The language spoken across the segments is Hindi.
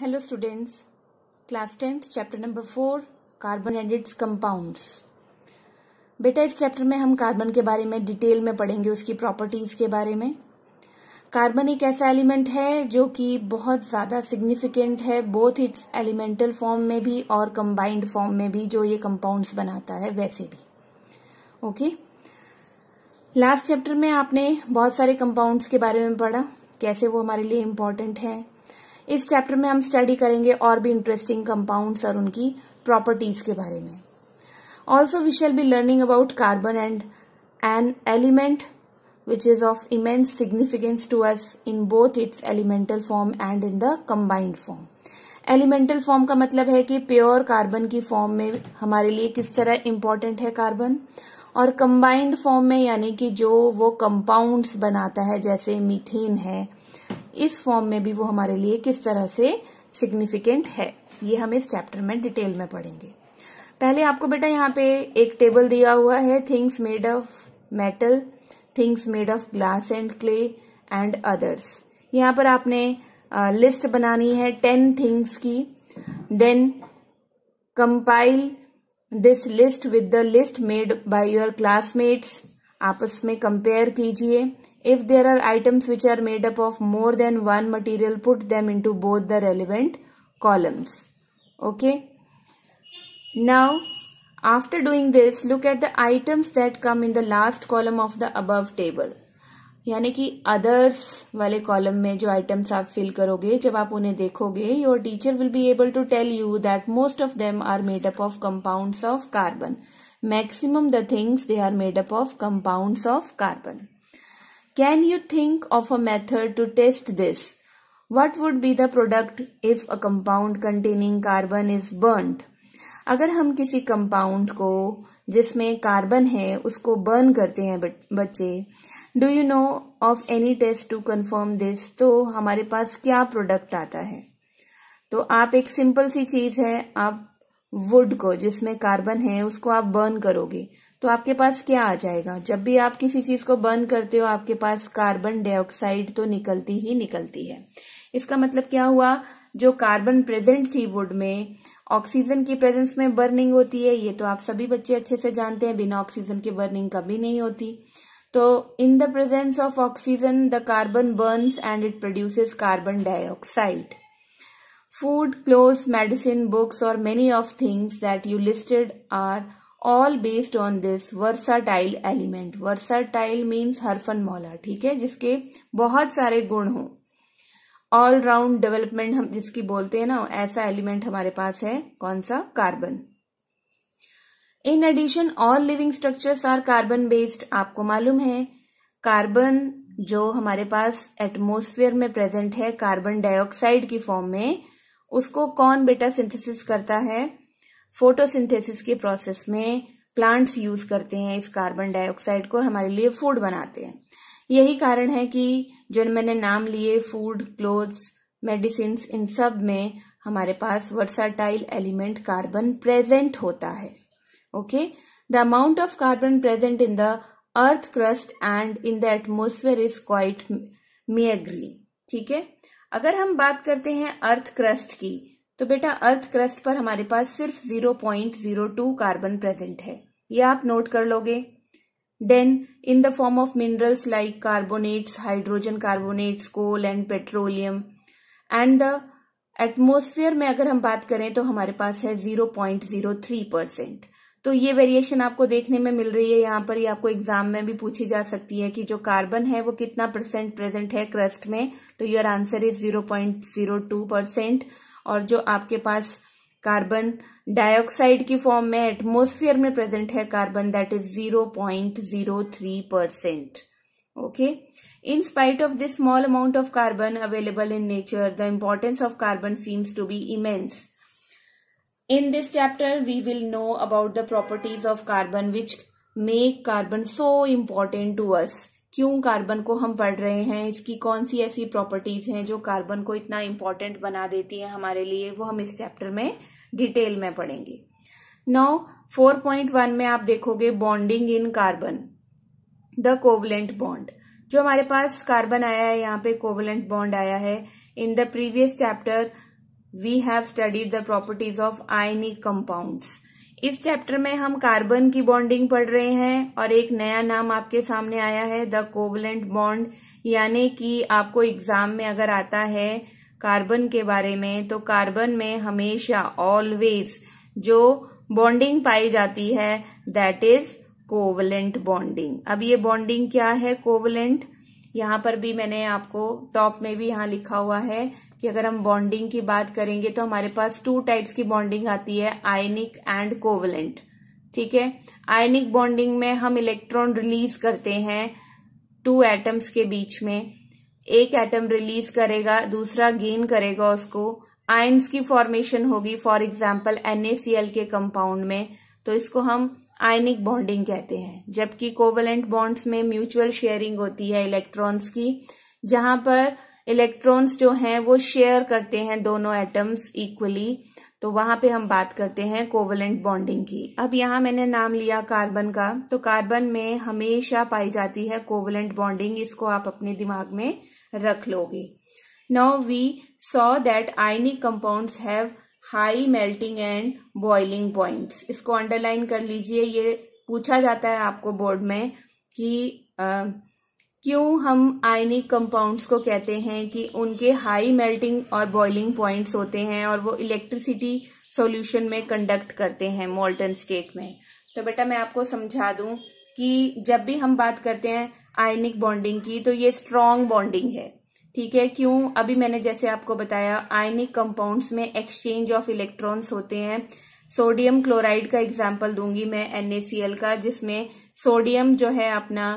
Hello students class tenth chapter number four carbon and its compounds बेटा इस चैप्टर में हम कार्बन के बारे में डिटेल में पढ़ेंगे उसकी प्रॉपर्टीज के बारे में कार्बन एक ऐसा एलिमेंट है जो कि बहुत ज्यादा सिग्निफिकेंट है बोथ इट्स एलिमेंटल फॉर्म में भी और कंबाइंड फॉर्म में भी जो ये कंपाउंड्स बनाता है वैसे भी ओके लास्ट चैप्टर में आपने बहुत सारे कंपाउंड्स के बारे में पढ़ा कैसे वो हमारे लिए इम्पोर्टेंट है इस चैप्टर में हम स्टडी करेंगे और भी इंटरेस्टिंग कंपाउंड्स और उनकी प्रॉपर्टीज के बारे में also we shall be learning about carbon and an element which is of immense significance to us in both its elemental form and in the combined form elemental form का मतलब है कि प्योर कार्बन की फॉर्म में हमारे लिए किस तरह इम्पोर्टेंट है कार्बन और कम्बाइंड फॉर्म में यानी कि जो वो कंपाउंड्स बनाता है जैसे मीथेन है इस फॉर्म में भी वो हमारे लिए किस तरह से सिग्निफिकेंट है ये हम इस चैप्टर में डिटेल में पढ़ेंगे पहले आपको बेटा यहाँ पे एक टेबल दिया हुआ है things made of metal things made of glass and clay and others यहाँ पर आपने लिस्ट uh, बनानी है टेन थिंग्स की then compile this list with the list made by your classmates आपस में कंपेयर कीजिए If there are items which are made up of more than one material, put them into both the relevant columns. Okay. Now, after doing this, look at the items that come in the last column of the above table. यानी कि others वाले कॉलम में जो आइटम्स आप फिल करोगे जब आप उन्हें देखोगे your teacher will be able to tell you that most of them are made up of compounds of carbon maximum the things they are made up of compounds of carbon Can you think of a method to test this? What would be the product if a compound containing carbon is burnt? अगर हम किसी कंपाउंड को जिसमें कार्बन है उसको बर्न करते हैं बच्चे do you know of any test to confirm this तो हमारे पास क्या प्रोडक्ट आता है तो आप एक सिंपल सी चीज है आप वुड को जिसमें कार्बन है उसको आप बर्न करोगे तो आपके पास क्या आ जाएगा जब भी आप किसी चीज को बर्न करते हो आपके पास कार्बन डाइऑक्साइड तो निकलती ही निकलती है इसका मतलब क्या हुआ जो कार्बन प्रेजेंट थी वुड में ऑक्सीजन की प्रेजेंस में बर्निंग होती है ये तो आप सभी बच्चे अच्छे से जानते हैं बिना ऑक्सीजन के बर्निंग कभी नहीं होती तो in the presence of oxygen the carbon burns and it produces carbon dioxide food cloth medicine books और many of things that you listed are all based on this versatile element versatile means हरफन मौला ठीक है जिसके बहुत सारे गुण हों ऑल राउंड डेवलपमेंट हम जिसकी बोलते हैं ना ऐसा एलिमेंट हमारे पास है कौन सा carbon in addition all living structures are carbon based आपको मालूम है कार्बन जो हमारे पास एटमोस्फेयर में प्रेजेंट है कार्बन डाइऑक्साइड की फॉर्म में उसको कौन बेटा सिंथेसिस करता है फोटोसिंथेसिस के प्रोसेस में प्लांट्स यूज करते हैं इस कार्बन डाइऑक्साइड को हमारे लिए फूड बनाते हैं यही कारण है कि जो मैंने नाम लिए फूड क्लोथ्स मेडिसिन इन सब में हमारे पास वर्साटाइल एलिमेंट कार्बन प्रेजेंट होता है okay the amount of carbon present in the earth crust and in the atmosphere is quite meagre ठीक है अगर हम बात करते हैं अर्थ क्रस्ट की तो बेटा अर्थ क्रस्ट पर हमारे पास सिर्फ 0.02 कार्बन प्रेजेंट है ये आप नोट कर लोगे then in the form of minerals like carbonates hydrogen carbonates coal and petroleum and the atmosphere में अगर हम बात करें तो हमारे पास है 0.03 परसेंट तो ये वेरिएशन आपको देखने में मिल रही है यहाँ पर ये आपको एग्जाम में भी पूछी जा सकती है कि जो कार्बन है वो कितना परसेंट प्रेजेंट है क्रस्ट में तो योर आंसर इज 0.02 परसेंट और जो आपके पास कार्बन डाइऑक्साइड की फॉर्म में एटमोस्फियर में प्रेजेंट है carbon that is zero point zero three percent okay in spite of this small amount of carbon available in nature the importance of carbon seems to be immense in this chapter we will know about the properties of carbon which make carbon so important to us क्यों कार्बन को हम पढ़ रहे हैं इसकी कौन सी ऐसी प्रॉपर्टीज हैं जो कार्बन को इतना इम्पोर्टेंट बना देती है हमारे लिए वो हम इस चैप्टर में डिटेल में पढ़ेंगे नौ फोर वन में आप देखोगे bonding in carbon the covalent bond जो हमारे पास कार्बन आया है यहाँ पे कोवलेंट बॉन्ड आया है in the previous chapter we have studied the properties of ionic compounds इस चैप्टर में हम कार्बन की बॉन्डिंग पढ़ रहे हैं और एक नया नाम आपके सामने आया है द कोवलेंट बॉन्ड यानी कि आपको एग्जाम में अगर आता है कार्बन के बारे में तो कार्बन में हमेशा ऑलवेज जो बॉन्डिंग पाई जाती है दैट इज कोवलेंट बॉन्डिंग अब ये बॉन्डिंग क्या है कोवलेंट यहाँ पर भी मैंने आपको टॉप में भी यहाँ लिखा हुआ है कि अगर हम बॉन्डिंग की बात करेंगे तो हमारे पास टू टाइप्स की बॉन्डिंग आती है आयनिक एंड कोवलेंट ठीक है आयनिक बॉन्डिंग में हम इलेक्ट्रॉन रिलीज करते हैं टू एटम्स के बीच में एक एटम रिलीज करेगा दूसरा गेन करेगा उसको आयन्स की फॉर्मेशन होगी फॉर एग्जाम्पल एनएसीएल के कंपाउंड में तो इसको हम आयनिक बॉन्डिंग कहते हैं जबकि कोवलेंट बॉन्ड्स में म्यूचुअल शेयरिंग होती है इलेक्ट्रॉन्स की जहां पर इलेक्ट्रॉन्स जो हैं वो शेयर करते हैं दोनों एटम्स इक्वली तो वहां पे हम बात करते हैं कोवलेंट बॉन्डिंग की अब यहाँ मैंने नाम लिया कार्बन का तो कार्बन में हमेशा पाई जाती है कोवलेंट बॉन्डिंग इसको आप अपने दिमाग में रख लोगे now we saw that ionic compounds have high melting and boiling points इसको अंडरलाइन कर लीजिए ये पूछा जाता है आपको बोर्ड में कि क्यों हम आयनिक कंपाउंड्स को कहते हैं कि उनके हाई मेल्टिंग और बॉइलिंग पॉइंट्स होते हैं और वो इलेक्ट्रिसिटी सॉल्यूशन में कंडक्ट करते हैं मोल्टन स्टेट में तो बेटा मैं आपको समझा दूं कि जब भी हम बात करते हैं आयनिक बॉन्डिंग की तो ये स्ट्रांग बॉन्डिंग है ठीक है क्यों अभी मैंने जैसे आपको बताया आयनिक कंपाउंड्स में एक्सचेंज ऑफ इलेक्ट्रॉन्स होते हैं सोडियम क्लोराइड का एग्जाम्पल दूंगी मैं एनएसीएल का जिसमें सोडियम जो है अपना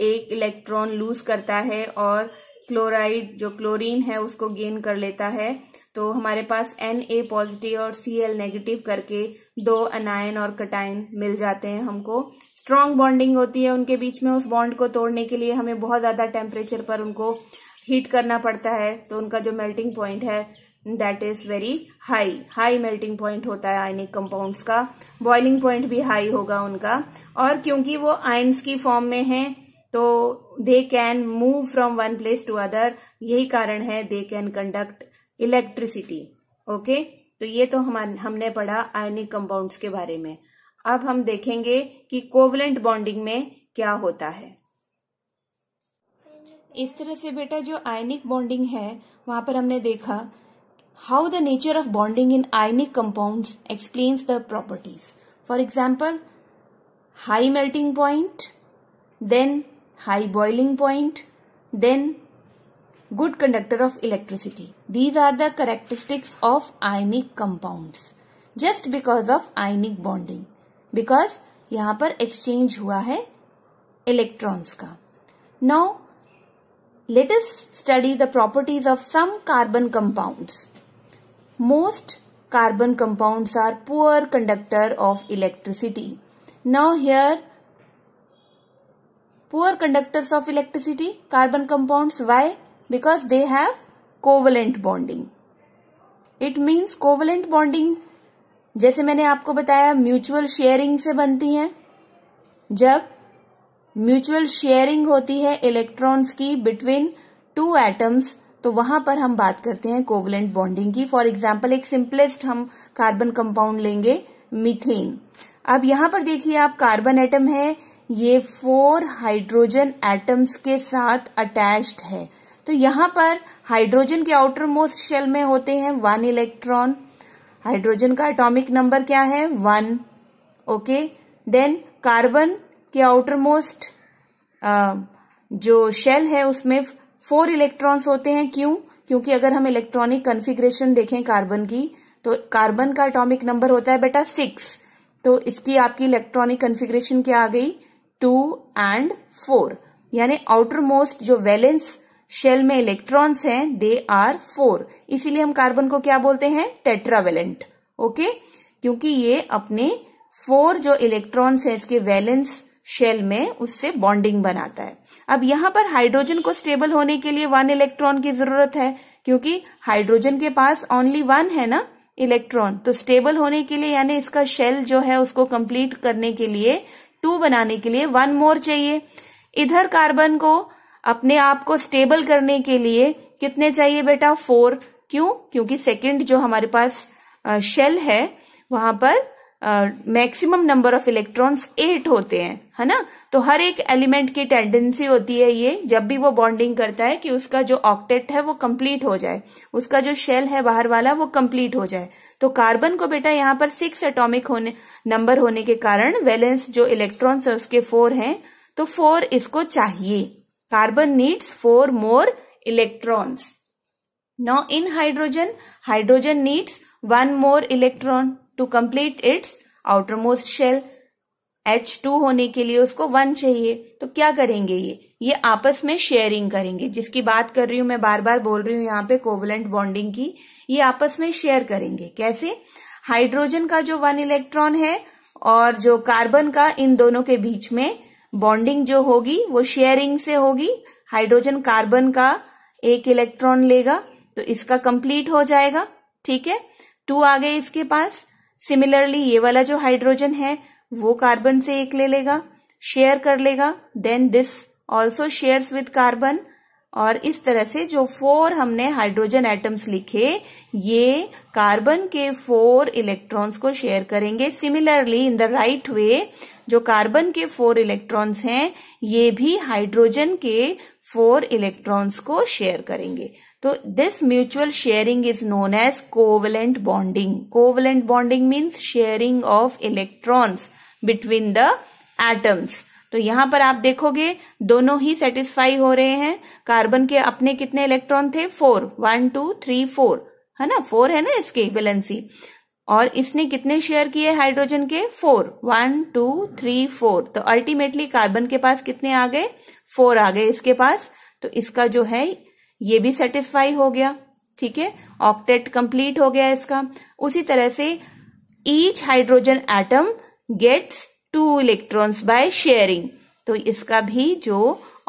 एक इलेक्ट्रॉन लूज करता है और क्लोराइड जो क्लोरीन है उसको गेन कर लेता है तो हमारे पास एन ए पॉजिटिव और सी एल नेगेटिव करके दो अनायन और कटाइन मिल जाते हैं हमको स्ट्रांग बॉन्डिंग होती है उनके बीच में उस बॉन्ड को तोड़ने के लिए हमें बहुत ज्यादा टेम्परेचर पर उनको हीट करना पड़ता है तो उनका जो मेल्टिंग पॉइंट है that is very high high melting point होता है आयनिक कंपाउंड्स का बॉइलिंग पॉइंट भी हाई होगा उनका और क्योंकि वो आयन्स की फॉर्म में है तो they can move from one place to other यही कारण है they can conduct electricity okay तो ये तो हम हमने पढ़ा आयनिक कंपाउंड्स के बारे में अब हम देखेंगे कि कोवलेंट बॉन्डिंग में क्या होता है इस तरह से बेटा जो आयनिक बॉन्डिंग है वहां पर हमने देखा how the nature of bonding in ionic compounds explains the properties for example high melting point then high boiling point, then good conductor of electricity. These are the characteristics of ionic compounds. Just because of ionic bonding. Because यहाँ पर exchange हुआ है electrons का. Now, let us study the properties of some carbon compounds. Most carbon compounds are poor conductor of electricity. Now here poor conductors of electricity carbon compounds why because they have covalent bonding it means covalent bonding जैसे मैंने आपको बताया म्यूचुअल शेयरिंग से बनती है जब म्यूचुअल शेयरिंग होती है इलेक्ट्रॉन्स की बिटवीन टू एटम्स तो वहां पर हम बात करते हैं कोवलेंट बॉन्डिंग की फॉर एग्जाम्पल एक सिंपलेस्ट हम कार्बन कंपाउंड लेंगे मिथेन अब यहां पर देखिए आप कार्बन एटम है ये फोर हाइड्रोजन एटम्स के साथ अटैच्ड है तो यहां पर हाइड्रोजन के आउटर मोस्ट शेल में होते हैं वन इलेक्ट्रॉन हाइड्रोजन का एटॉमिक नंबर क्या है वन ओके देन कार्बन के आउटर मोस्ट uh, जो शेल है उसमें फोर इलेक्ट्रॉन्स होते हैं क्यों क्योंकि अगर हम इलेक्ट्रॉनिक कन्फिग्रेशन देखें कार्बन की तो कार्बन का एटॉमिक नंबर होता है बेटा सिक्स तो इसकी आपकी इलेक्ट्रॉनिक कन्फिग्रेशन क्या आ गई टू एंड फोर यानी आउटर मोस्ट जो वैलेंस शेल में इलेक्ट्रॉन्स हैं दे आर फोर इसीलिए हम कार्बन को क्या बोलते हैं टेट्रावेलेंट ओके क्योंकि ये अपने फोर जो इलेक्ट्रॉन्स हैं इसके वैलेंस शेल में उससे बॉन्डिंग बनाता है अब यहां पर हाइड्रोजन को स्टेबल होने के लिए वन इलेक्ट्रॉन की जरूरत है क्योंकि हाइड्रोजन के पास ओनली वन है ना इलेक्ट्रॉन तो स्टेबल होने के लिए यानी इसका शेल जो है उसको कंप्लीट करने के लिए टू बनाने के लिए वन मोर चाहिए इधर कार्बन को अपने आप को स्टेबल करने के लिए कितने चाहिए बेटा फोर क्यों क्योंकि सेकंड जो हमारे पास शेल है वहां पर maximum number of electrons eight होते हैं है ना तो हर एक एलिमेंट की टेंडेंसी होती है ये जब भी वो बॉन्डिंग करता है कि उसका जो ऑक्टेट है वो कंप्लीट हो जाए उसका जो शेल है बाहर वाला वो कंप्लीट हो जाए तो कार्बन को बेटा यहाँ पर सिक्स एटोमिक होने नंबर होने के कारण वैलेंस जो इलेक्ट्रॉन्स है उसके फोर है तो फोर इसको चाहिए carbon needs four more electrons now in hydrogen hydrogen needs one more electron to complete its outermost shell H two होने के लिए उसको वन चाहिए तो क्या करेंगे ये ये आपस में शेयरिंग करेंगे जिसकी बात कर रही हूं मैं बार बार बोल रही हूं यहाँ पे कोवलेंट बॉन्डिंग की ये आपस में शेयर करेंगे कैसे हाइड्रोजन का जो वन इलेक्ट्रॉन है और जो कार्बन का इन दोनों के बीच में बॉन्डिंग जो होगी वो शेयरिंग से होगी हाइड्रोजन कार्बन का एक इलेक्ट्रॉन लेगा तो इसका कंप्लीट हो जाएगा ठीक है टू आ गए इसके पास सिमिलरली ये वाला जो हाइड्रोजन है वो कार्बन से एक ले लेगा शेयर कर लेगा then this also share with carbon और इस तरह से जो फोर हमने हाइड्रोजन एटम्स लिखे ये कार्बन के फोर इलेक्ट्रॉन्स को शेयर करेंगे similarly in the right way जो कार्बन के फोर इलेक्ट्रॉन्स हैं ये भी हाइड्रोजन के फोर इलेक्ट्रॉन्स को शेयर करेंगे तो this mutual sharing is known as covalent bonding covalent bonding means sharing of electrons between the atoms तो यहां पर आप देखोगे दोनों ही सेटिस्फाई हो रहे हैं कार्बन के अपने कितने इलेक्ट्रॉन थे four one two three four है ना फोर है ना इसके वेलेंसी और इसने कितने शेयर किए हाइड्रोजन के four one two three four तो अल्टीमेटली कार्बन के पास कितने आ गए फोर आ गए इसके पास तो इसका जो है ये भी सेटिस्फाई हो गया ठीक है ऑक्टेट कंप्लीट हो गया इसका उसी तरह से each hydrogen atom gets two electrons by sharing तो इसका भी जो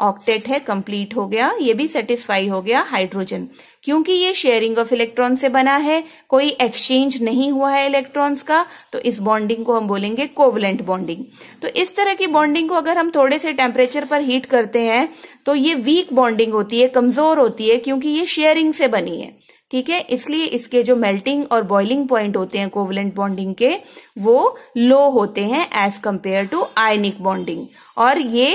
ऑक्टेट है कंप्लीट हो गया ये भी सेटिस्फाई हो गया हाइड्रोजन क्योंकि ये शेयरिंग ऑफ इलेक्ट्रॉन से बना है कोई एक्सचेंज नहीं हुआ है इलेक्ट्रॉन्स का तो इस बॉन्डिंग को हम बोलेंगे कोवलेंट बॉन्डिंग तो इस तरह की बॉन्डिंग को अगर हम थोड़े से टेम्परेचर पर हीट करते हैं तो ये वीक बॉन्डिंग होती है कमजोर होती है क्योंकि ये शेयरिंग से बनी है ठीक है इसलिए इसके जो मेल्टिंग और बॉइलिंग प्वाइंट होते हैं कोवलेंट बॉन्डिंग के वो लो होते हैं as compare to ionic bonding और ये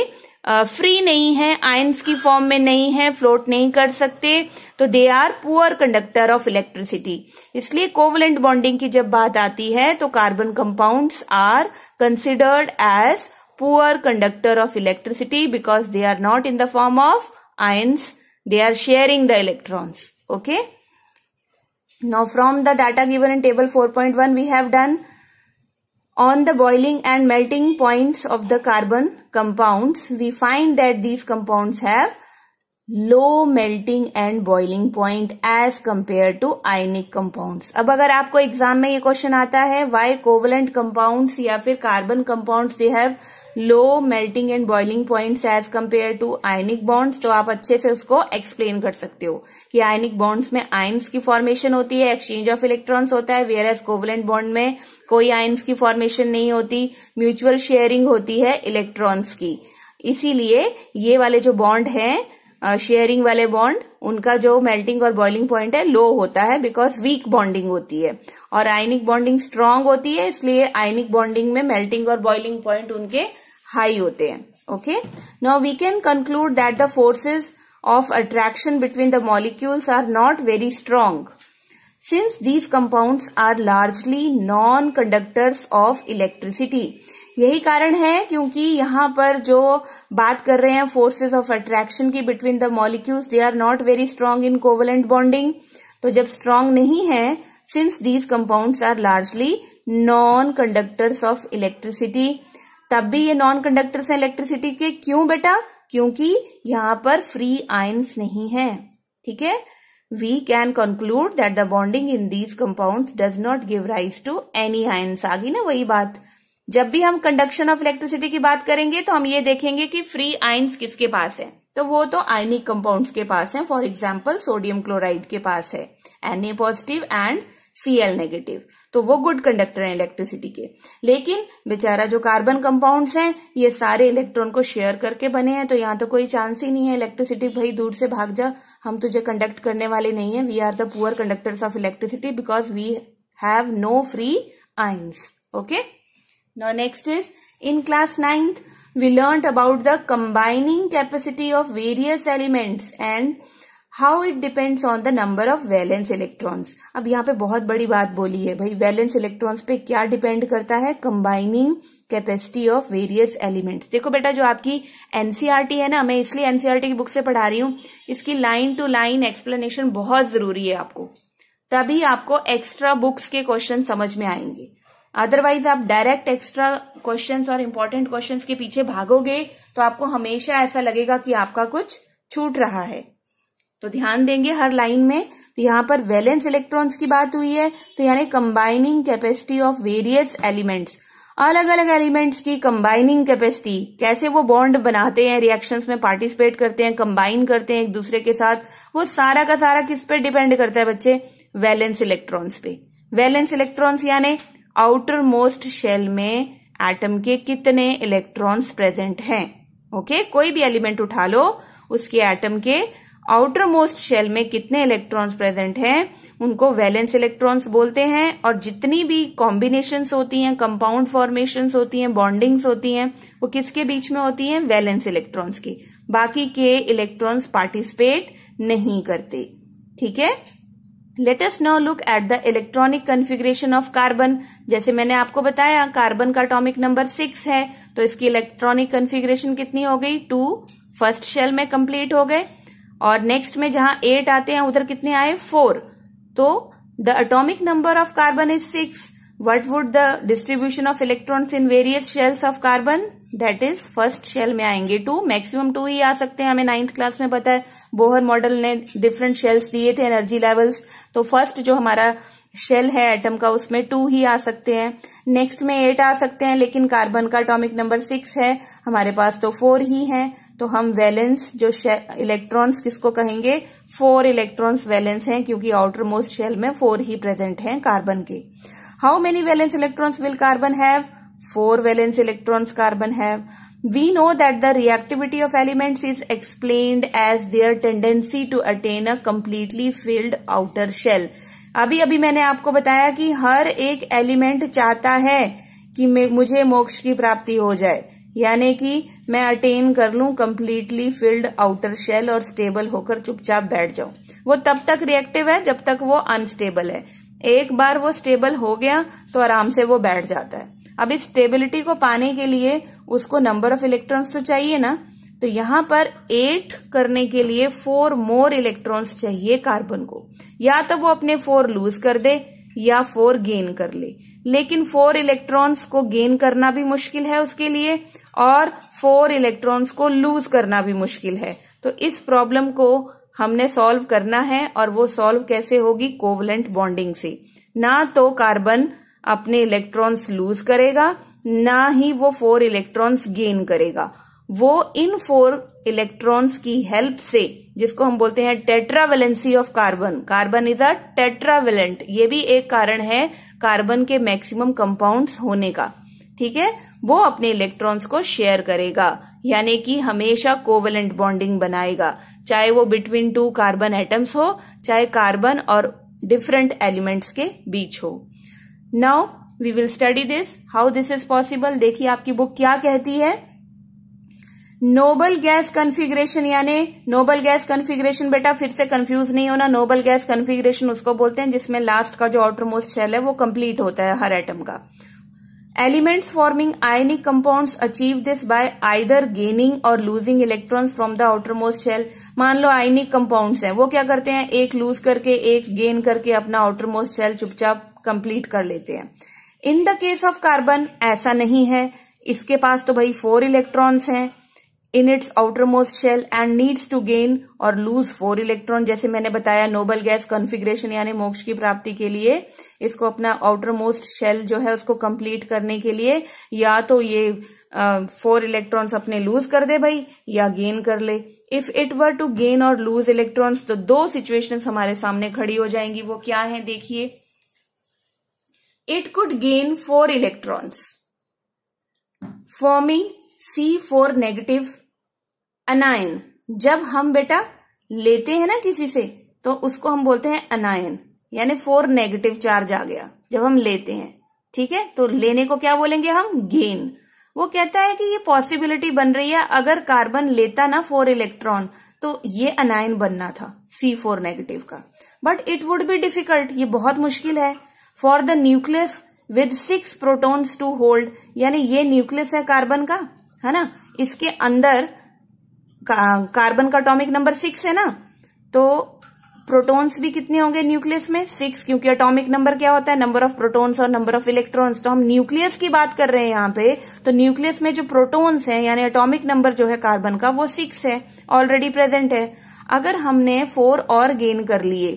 फ्री नहीं है आयंस की फॉर्म में नहीं है फ्लोट नहीं कर सकते तो they are poor conductor of electricity इसलिए कोवलेंट बॉन्डिंग की जब बात आती है तो carbon compounds are considered as poor conductor of electricity because they are not in the form of ions sharing the electrons okay know from the data given data table four point 4.1 we have done on the boiling and melting points of the carbon compounds, we find that these compounds have low melting and boiling point as compare to ionic compounds अब अगर आपको एग्जाम में ये क्वेश्चन आता है वाई कोवलेंट कंपाउंड्स या फिर carbon compounds they have low melting and boiling points as compare to ionic bonds तो आप अच्छे से उसको एक्सप्लेन कर सकते हो कि आयनिक बॉन्ड्स में आयन्स की फॉर्मेशन होती है एक्सचेंज ऑफ इलेक्ट्रॉन्स होता है वेयर एज कोवलेंट बॉन्ड में कोई आइन्स की फॉर्मेशन नहीं होती म्यूचुअल शेयरिंग होती है इलेक्ट्रॉन्स की इसीलिए ये वाले जो बॉन्ड हैं शेयरिंग वाले बॉन्ड उनका जो मेल्टिंग और बॉइलिंग पॉइंट है लो होता है बिकॉज वीक बॉन्डिंग होती है और आयनिक बॉन्डिंग स्ट्रांग होती है इसलिए आयनिक बॉन्डिंग में मेल्टिंग और बॉइलिंग पॉइंट उनके हाई होते हैं okay now we can conclude that the forces of attraction between the molecules are not very strong Since these compounds are largely non-conductors of electricity, यही कारण है क्योंकि यहाँ पर जो बात कर रहे हैं फोर्सेस ऑफ अट्रैक्शन की between the molecules they are not very strong in covalent bonding तो जब स्ट्रांग नहीं है since these compounds are largely non conductors of electricity तब भी ये नॉन कंडक्टर्स हैं इलेक्ट्रिसिटी के क्यों बेटा क्योंकि यहाँ पर फ्री आइन्स नहीं है ठीक है we can conclude that the bonding in these compounds does not give rise to any ions आगे गई ना वही बात जब भी हम कंडक्शन ऑफ इलेक्ट्रिसिटी की बात करेंगे तो हम ये देखेंगे कि फ्री आइंस किसके पास है तो वो तो आयनिक कंपाउंड्स के पास है फॉर एग्जाम्पल सोडियम क्लोराइड के पास है N A positive and C L negative तो वो गुड कंडक्टर है इलेक्ट्रिसिटी के लेकिन बेचारा जो कार्बन कंपाउंड्स हैं ये सारे इलेक्ट्रॉन को शेयर करके बने हैं तो यहाँ तो कोई चांस ही नहीं है इलेक्ट्रिसिटी भाई दूर से भाग जा हम तुझे कंडक्ट करने वाले नहीं है we are the poor conductors of electricity because we have no free ions okay now next is in class ninth we learn about the combining capacity of various elements and how it depends on the number of valence electrons अब यहाँ पे बहुत बड़ी बात बोली है भाई वैलेंस इलेक्ट्रॉन्स पे क्या डिपेंड करता है combining capacity of various elements देखो बेटा जो आपकी एनसीआरटी e है ना मैं इसलिए एनसीआरटी e की बुक से पढ़ा रही हूँ इसकी लाइन टू लाइन एक्सप्लेनेशन बहुत जरूरी है आपको तभी आपको एक्स्ट्रा बुक्स के क्वेश्चन समझ में आएंगे अदरवाइज आप डायरेक्ट एक्स्ट्रा क्वेश्चन और इम्पोर्टेंट क्वेश्चन के पीछे भागोगे तो आपको हमेशा ऐसा लगेगा कि आपका कुछ छूट रहा है तो ध्यान देंगे हर लाइन में तो यहां पर वैलेंस इलेक्ट्रॉन्स की बात हुई है तो यानी combining capacity of various elements अलग अलग एलिमेंट्स की कंबाइनिंग कैपेसिटी कैसे वो बॉन्ड बनाते हैं रिएक्शंस में पार्टिसिपेट करते हैं कंबाइन करते हैं एक दूसरे के साथ वो सारा का सारा किस पे डिपेंड करता है बच्चे वैलेंस इलेक्ट्रॉन्स पे वैलेंस इलेक्ट्रॉन्स यानी आउटर मोस्ट शेल में एटम के कितने इलेक्ट्रॉन्स प्रेजेंट हैं ओके कोई भी एलिमेंट उठा लो उसके एटम के आउटर मोस्ट शेल में कितने इलेक्ट्रॉन्स प्रेजेंट हैं उनको वैलेंस इलेक्ट्रॉन्स बोलते हैं और जितनी भी कॉम्बिनेशन होती हैं कंपाउंड फॉर्मेशन होती हैं बॉन्डिंग्स होती हैं वो किसके बीच में होती हैं वैलेंस इलेक्ट्रॉन्स की बाकी के इलेक्ट्रॉन्स पार्टिसिपेट नहीं करते ठीक है let us now look at the electronic configuration of carbon जैसे मैंने आपको बताया कार्बन का अटोमिक नंबर सिक्स है तो इसकी इलेक्ट्रॉनिक कन्फिग्रेशन कितनी हो गई टू फर्स्ट शेल में कंप्लीट हो गए और नेक्स्ट में जहां एट आते हैं उधर कितने आए फोर तो the atomic number of carbon is six what would the distribution of electrons in various shells of carbon that is first shell में आएंगे टू मैक्सिमम टू ही आ सकते हैं हमें नाइन्थ क्लास में पता है बोहर मॉडल ने डिफरेंट शेल्स दिए थे एनर्जी लेवल्स तो फर्स्ट जो हमारा शेल है एटम का उसमें टू ही आ सकते हैं नेक्स्ट में एट आ सकते हैं लेकिन कार्बन का अटोमिक नंबर सिक्स है हमारे पास तो फोर ही है तो हम वैलेंस जो इलेक्ट्रॉन्स किसको कहेंगे फोर इलेक्ट्रॉन्स वैलेंस हैं क्योंकि आउटर मोस्ट शेल में फोर ही प्रेजेंट हैं कार्बन के how many valence electrons will carbon have four valence electrons carbon have we know that the reactivity of elements is explained as their tendency to attain a completely filled outer shell अभी अभी मैंने आपको बताया कि हर एक एलिमेंट चाहता है कि मुझे मोक्ष की प्राप्ति हो जाए यानी कि मैं अटेन कर लूं कंप्लीटली फिल्ड आउटर शेल और स्टेबल होकर चुपचाप बैठ जाऊं वो तब तक रिएक्टिव है जब तक वो अनस्टेबल है एक बार वो स्टेबल हो गया तो आराम से वो बैठ जाता है अब इस स्टेबिलिटी को पाने के लिए उसको नंबर ऑफ इलेक्ट्रॉन्स तो चाहिए ना तो यहाँ पर एट करने के लिए फोर मोर इलेक्ट्रॉन्स चाहिए कार्बन को या तो वो अपने फोर लूज कर दे या फोर गेन कर ले लेकिन फोर इलेक्ट्रॉन्स को गेन करना भी मुश्किल है उसके लिए और फोर इलेक्ट्रॉन्स को लूज करना भी मुश्किल है तो इस प्रॉब्लम को हमने सॉल्व करना है और वो सॉल्व कैसे होगी कोवलेंट बॉन्डिंग से ना तो कार्बन अपने इलेक्ट्रॉन्स लूज करेगा ना ही वो फोर इलेक्ट्रॉन्स गेन करेगा वो इन फोर इलेक्ट्रॉन्स की हेल्प से जिसको हम बोलते हैं tetravalency of carbon carbon is a tetravalent ये भी एक कारण है कार्बन के मैक्सिमम कंपाउंड्स होने का ठीक है वो अपने इलेक्ट्रॉन्स को शेयर करेगा यानी कि हमेशा कोवेलेंट बॉन्डिंग बनाएगा चाहे वो बिटवीन टू कार्बन एटम्स हो चाहे कार्बन और डिफरेंट एलिमेंट्स के बीच हो now we will study this how this is possible देखिए आपकी बुक क्या कहती है नोबल गैस कन्फिग्रेशन यानी नोबल गैस कन्फिग्रेशन बेटा फिर से कंफ्यूज नहीं होना नोबल गैस कन्फिग्रेशन उसको बोलते हैं जिसमें लास्ट का जो आउटर मोस्ट शेल है वो कंप्लीट होता है हर एटम का elements forming ionic compounds achieve this by either gaining और losing electrons from the outermost shell मान लो आयनिक कंपाउंड्स हैं वो क्या करते हैं एक लूज करके एक गेन करके अपना आउटर मोस्ट शेल चुपचाप कंप्लीट कर लेते हैं in the case of carbon ऐसा नहीं है इसके पास तो भाई फोर इलेक्ट्रॉन्स हैं in its outermost shell and needs to gain और लूज फोर इलेक्ट्रॉन जैसे मैंने बताया नोबल गैस कॉन्फिग्रेशन यानी मोक्ष की प्राप्ति के लिए इसको अपना आउटर मोस्ट शेल जो है उसको कंप्लीट करने के लिए या तो ये फोर uh, इलेक्ट्रॉन्स अपने लूज कर दे भाई या गेन कर ले if it were to gain और लूज इलेक्ट्रॉन्स तो दो सिचुएशन हमारे सामने खड़ी हो जाएंगी वो क्या है देखिए it could gain four electrons forming C four negative anion जब हम बेटा लेते हैं ना किसी से तो उसको हम बोलते हैं अनायन यानी फोर नेगेटिव चार्ज आ गया जब हम लेते हैं ठीक है तो लेने को क्या बोलेंगे हम गेन वो कहता है कि ये पॉसिबिलिटी बन रही है अगर कार्बन लेता ना फोर इलेक्ट्रॉन तो ये अनायन बनना था सी फोर नेगेटिव का but it would be difficult ये बहुत मुश्किल है for the nucleus with six protons to hold यानी ये न्यूक्लियस है कार्बन का है ना इसके अंदर कार्बन का अटोमिक नंबर सिक्स है ना तो प्रोटॉन्स भी कितने होंगे न्यूक्लियस में सिक्स क्योंकि अटोमिक नंबर क्या होता है नंबर ऑफ प्रोटॉन्स और नंबर ऑफ इलेक्ट्रॉन्स तो हम न्यूक्लियस की बात कर रहे हैं यहाँ पे तो न्यूक्लियस में जो प्रोटॉन्स हैं यानी अटोमिक नंबर जो है कार्बन का वो सिक्स है ऑलरेडी प्रेजेंट है अगर हमने फोर और गेन कर लिए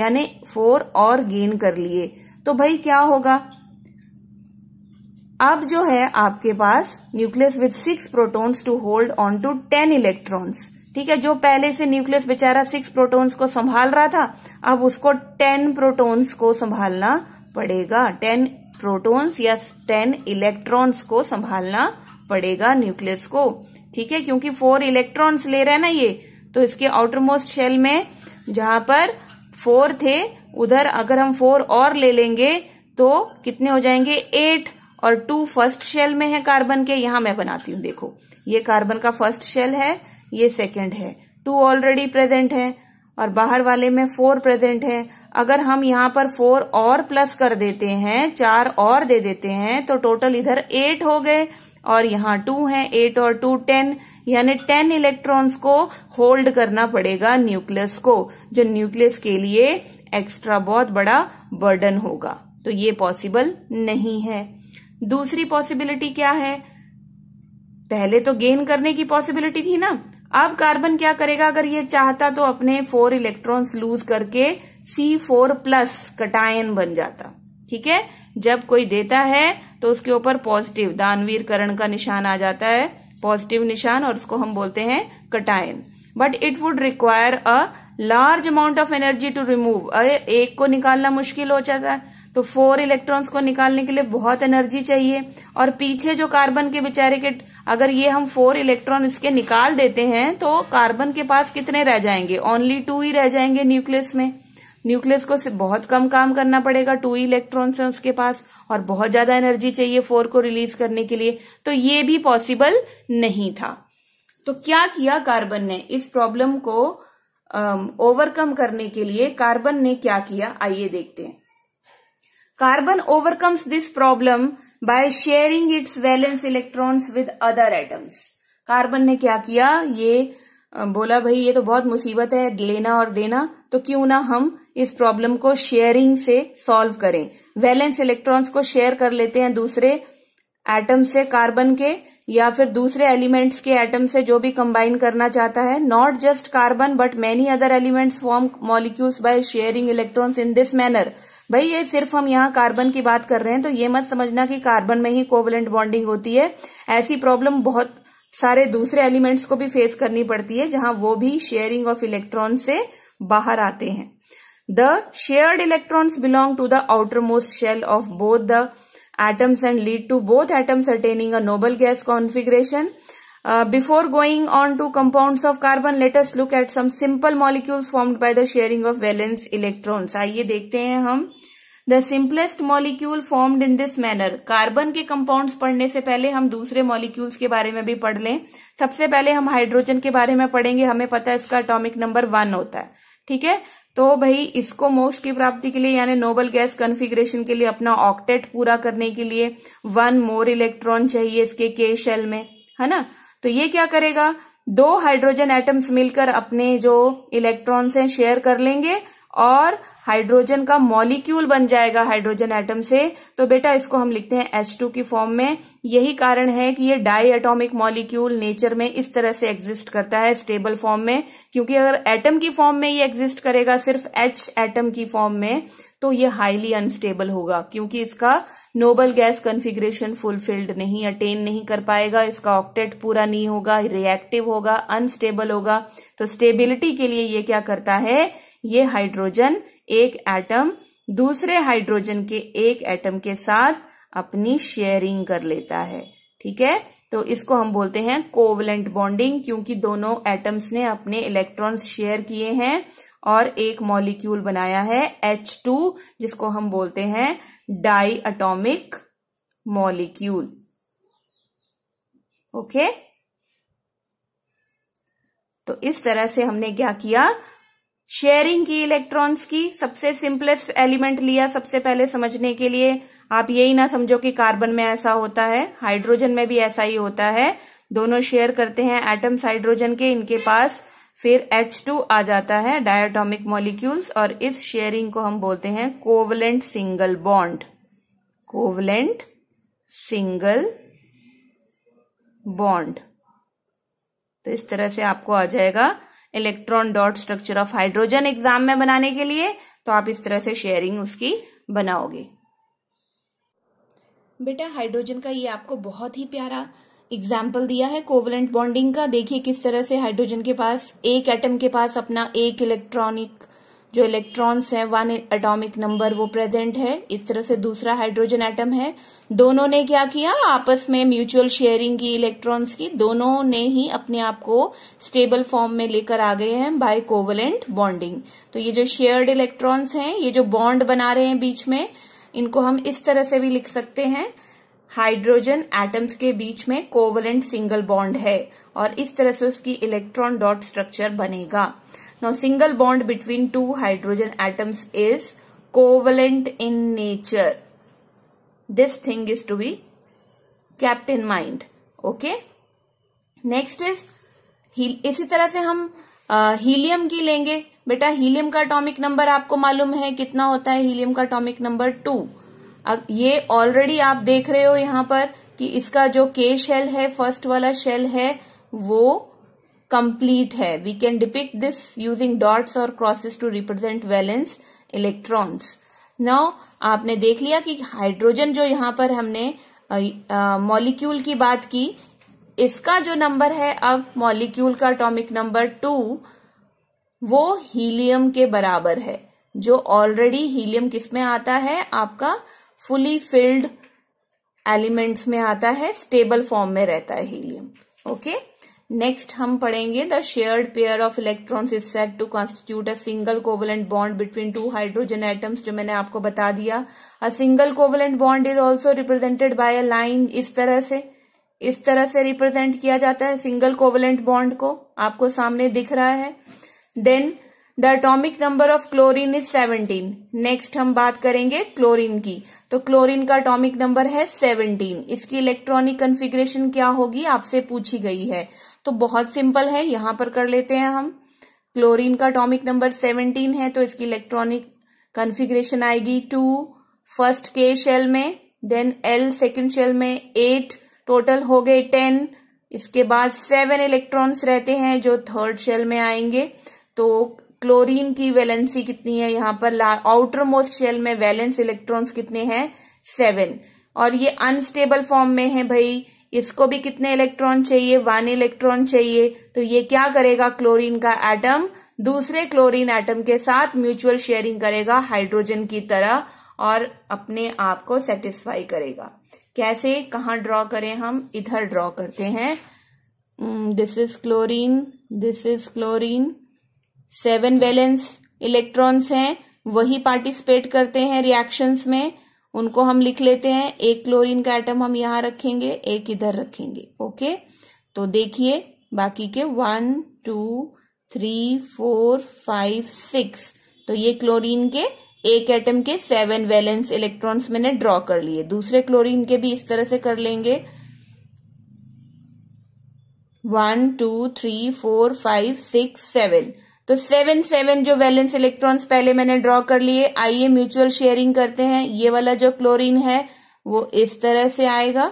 यानी फोर और गेन कर लिए तो भाई क्या होगा अब जो है आपके पास nucleus with six protons to hold on to ten electrons ठीक है जो पहले से न्यूक्लियस बेचारा सिक्स प्रोटॉन्स को संभाल रहा था अब उसको टेन प्रोटॉन्स को संभालना पड़ेगा टेन प्रोटॉन्स या टेन इलेक्ट्रॉन्स को संभालना पड़ेगा न्यूक्लियस को ठीक है क्योंकि फोर इलेक्ट्रॉन्स ले रहे ना ये तो इसके आउटर मोस्ट शेल में जहां पर फोर थे उधर अगर हम फोर और ले लेंगे तो कितने हो जाएंगे एट और टू फर्स्ट शेल में है कार्बन के यहां मैं बनाती हूं देखो ये कार्बन का फर्स्ट शेल है ये सेकेंड है टू ऑलरेडी प्रेजेंट है और बाहर वाले में फोर प्रेजेंट है अगर हम यहां पर फोर और प्लस कर देते हैं चार और दे देते हैं तो टोटल इधर एट हो गए और यहां टू है एट और टू टेन यानी टेन इलेक्ट्रॉन्स को होल्ड करना पड़ेगा न्यूक्लियस को जो न्यूक्लियस के लिए एक्स्ट्रा बहुत बड़ा बर्डन होगा तो ये पॉसिबल नहीं है दूसरी पॉसिबिलिटी क्या है पहले तो गेन करने की पॉसिबिलिटी थी ना अब कार्बन क्या करेगा अगर ये चाहता तो अपने फोर इलेक्ट्रॉन्स लूज करके सी फोर प्लस कटायन बन जाता ठीक है जब कोई देता है तो उसके ऊपर पॉजिटिव दानवीर करण का निशान आ जाता है पॉजिटिव निशान और उसको हम बोलते हैं cation but it would require a large amount of energy to remove अरे एक को निकालना मुश्किल हो जाता है तो फोर इलेक्ट्रॉन्स को निकालने के लिए बहुत एनर्जी चाहिए और पीछे जो कार्बन के बेचारे के अगर ये हम फोर इलेक्ट्रॉन इसके निकाल देते हैं तो कार्बन के पास कितने रह जाएंगे ओनली टू ही रह जाएंगे न्यूक्लियस में न्यूक्लियस को बहुत कम काम करना पड़ेगा टू इलेक्ट्रॉन्स है उसके पास और बहुत ज्यादा एनर्जी चाहिए फोर को रिलीज करने के लिए तो ये भी पॉसिबल नहीं था तो क्या किया कार्बन ने इस प्रॉब्लम को ओवरकम करने के लिए कार्बन ने क्या किया आइए देखते हैं Carbon overcomes this problem by sharing its valence electrons with other atoms. Carbon ने क्या किया ये बोला भाई ये तो बहुत मुसीबत है लेना और देना तो क्यों ना हम इस प्रॉब्लम को शेयरिंग से सॉल्व करें वैलेंस इलेक्ट्रॉन्स को शेयर कर लेते हैं दूसरे एटम से कार्बन के या फिर दूसरे एलिमेंट्स के एटम से जो भी कंबाइन करना चाहता है not just carbon but many other elements form molecules by sharing electrons in this manner भाई ये सिर्फ हम यहाँ कार्बन की बात कर रहे हैं तो ये मत समझना कि कार्बन में ही कोवलेंट बॉन्डिंग होती है ऐसी प्रॉब्लम बहुत सारे दूसरे एलिमेंट्स को भी फेस करनी पड़ती है जहां वो भी शेयरिंग ऑफ इलेक्ट्रॉन से बाहर आते हैं the shared electrons belong to the outermost shell of both the atoms and lead to both atoms attaining a noble gas configuration before going on to compound of carbon let's look at some simple molecules formed by the sharing of valence electrons आइए देखते हैं हम the simplest molecule formed in this manner carbon के कंपाउंड्स पढ़ने से पहले हम दूसरे मॉलिक्यूल्स के बारे में भी पढ़ लें सबसे पहले हम हाइड्रोजन के बारे में पढ़ेंगे हमें पता है इसका अटोमिक नंबर वन होता है ठीक है तो भाई इसको मोस्ट की प्राप्ति के लिए यानी नोबल गैस कन्फिग्रेशन के लिए अपना ऑक्टेट पूरा करने के लिए वन मोर इलेक्ट्रॉन चाहिए इसके के शेल में है ना तो ये क्या करेगा दो हाइड्रोजन एटम्स मिलकर अपने जो इलेक्ट्रॉन्स हैं शेयर कर लेंगे और हाइड्रोजन का मॉलिक्यूल बन जाएगा हाइड्रोजन एटम से तो बेटा इसको हम लिखते हैं एच टू की फॉर्म में यही कारण है कि ये डाई एटोमिक मॉलिक्यूल नेचर में इस तरह से एग्जिस्ट करता है स्टेबल फॉर्म में क्योंकि अगर एटम की फॉर्म में ये एग्जिस्ट करेगा सिर्फ एच एटम की फॉर्म में तो ये हाईली अनस्टेबल होगा क्योंकि इसका नोबल गैस कन्फिग्रेशन फुलफिल्ड नहीं अटेन नहीं कर पाएगा इसका ऑक्टेट पूरा नहीं होगा रिएक्टिव होगा अनस्टेबल होगा तो स्टेबिलिटी के लिए ये क्या करता है ये हाइड्रोजन एक एटम दूसरे हाइड्रोजन के एक एटम के साथ अपनी शेयरिंग कर लेता है ठीक है तो इसको हम बोलते हैं कोवलेंट बॉन्डिंग क्योंकि दोनों एटम्स ने अपने इलेक्ट्रॉन्स शेयर किए हैं और एक मॉलिक्यूल बनाया है H2 जिसको हम बोलते हैं डाई अटोमिक मॉलिक्यूल ओके तो इस तरह से हमने क्या किया शेयरिंग की इलेक्ट्रॉन्स की सबसे सिंपलेस्ट एलिमेंट लिया सबसे पहले समझने के लिए आप यही ना समझो कि कार्बन में ऐसा होता है हाइड्रोजन में भी ऐसा ही होता है दोनों शेयर करते हैं एटम्स हाइड्रोजन के इनके पास फिर H2 आ जाता है डायटोमिक मॉलिक्यूल्स और इस शेयरिंग को हम बोलते हैं covalent single bond covalent single bond तो इस तरह से आपको आ जाएगा electron dot structure of hydrogen exam में बनाने के लिए तो आप इस तरह से शेयरिंग उसकी बनाओगे बेटा हाइड्रोजन का ये आपको बहुत ही प्यारा एग्जाम्पल दिया है कोवलेंट बॉन्डिंग का देखिए किस तरह से हाइड्रोजन के पास एक एटम के पास अपना एक इलेक्ट्रॉनिक जो इलेक्ट्रॉन्स हैं वन एटॉमिक नंबर वो प्रेजेंट है इस तरह से दूसरा हाइड्रोजन एटम है दोनों ने क्या किया आपस में म्यूचुअल शेयरिंग की इलेक्ट्रॉन्स की दोनों ने ही अपने आप को स्टेबल फॉर्म में लेकर आ गए हैं बाय कोवलेंट बॉन्डिंग तो ये जो शेयर्ड इलेक्ट्रॉन्स हैं ये जो बॉन्ड बना रहे हैं बीच में इनको हम इस तरह से भी लिख सकते हैं हाइड्रोजन एटम्स के बीच में कोवलेंट सिंगल बॉन्ड है और इस तरह से उसकी इलेक्ट्रॉन डॉट स्ट्रक्चर बनेगा now single bond between two hydrogen atoms is covalent in nature this thing is to be kept in mind okay next is इसी तरह से हम हीलियम की लेंगे बेटा हीलियम का अटोमिक नंबर आपको मालूम है कितना होता है हीलियम का अटोमिक नंबर टू अब ये ऑलरेडी आप देख रहे हो यहां पर कि इसका जो के शेल है फर्स्ट वाला शेल है वो कंप्लीट है we can depict this using dots और crosses to represent valence electrons now आपने देख लिया कि हाइड्रोजन जो यहां पर हमने मॉलिक्यूल की बात की इसका जो नंबर है अब मॉलिक्यूल का अटोमिक नंबर टू वो हीलियम के बराबर है जो ऑलरेडी हीलियम किस में आता है आपका फुली फिल्ड एलिमेंट्स में आता है स्टेबल फॉर्म में रहता है हीलियम ओके okay? नेक्स्ट हम पढ़ेंगे the shared pair of electrons is set to constitute a single covalent bond between two hydrogen atoms जो मैंने आपको बता दिया a single covalent bond is also represented by a line इस तरह से इस तरह से रिप्रेजेंट किया जाता है सिंगल कोवलेंट बॉन्ड को आपको सामने दिख रहा है then the atomic number of chlorine is seventeen next हम बात करेंगे क्लोरिन की तो क्लोरिन का अटोमिक नंबर है सेवनटीन इसकी इलेक्ट्रॉनिक कन्फिग्रेशन क्या होगी आपसे पूछी गई है तो बहुत सिंपल है यहां पर कर लेते हैं हम क्लोरीन का अटोमिक नंबर 17 है तो इसकी इलेक्ट्रॉनिक कन्फिग्रेशन आएगी टू फर्स्ट के शेल में देन एल सेकेंड शेल में एट टोटल हो गए टेन इसके बाद सेवन इलेक्ट्रॉन्स रहते हैं जो थर्ड शेल में आएंगे तो क्लोरीन की वैलेंसी कितनी है यहाँ पर आउटर मोस्ट शेल में वैलेंस इलेक्ट्रॉन्स कितने हैं सेवन और ये अनस्टेबल फॉर्म में है भाई इसको भी कितने इलेक्ट्रॉन चाहिए वन इलेक्ट्रॉन चाहिए तो ये क्या करेगा क्लोरीन का एटम दूसरे क्लोरीन एटम के साथ म्यूचुअल शेयरिंग करेगा हाइड्रोजन की तरह और अपने आप को सेटिस्फाई करेगा कैसे कहा ड्रॉ करें हम इधर ड्रॉ करते हैं this is chlorine this is chlorine seven valence electrons हैं वही पार्टिसिपेट करते हैं रिएक्शंस में उनको हम लिख लेते हैं एक क्लोरीन का एटम हम यहां रखेंगे एक इधर रखेंगे ओके तो देखिए बाकी के one two three four five six तो ये क्लोरीन के एक एटम के सेवन वैलेंस इलेक्ट्रॉन्स मैंने ड्रॉ कर लिए दूसरे क्लोरीन के भी इस तरह से कर लेंगे one two three four five six seven तो सेवन सेवन जो वैलेंस इलेक्ट्रॉन्स पहले मैंने ड्रॉ कर लिए आइए म्यूचुअल शेयरिंग करते हैं ये वाला जो क्लोरीन है वो इस तरह से आएगा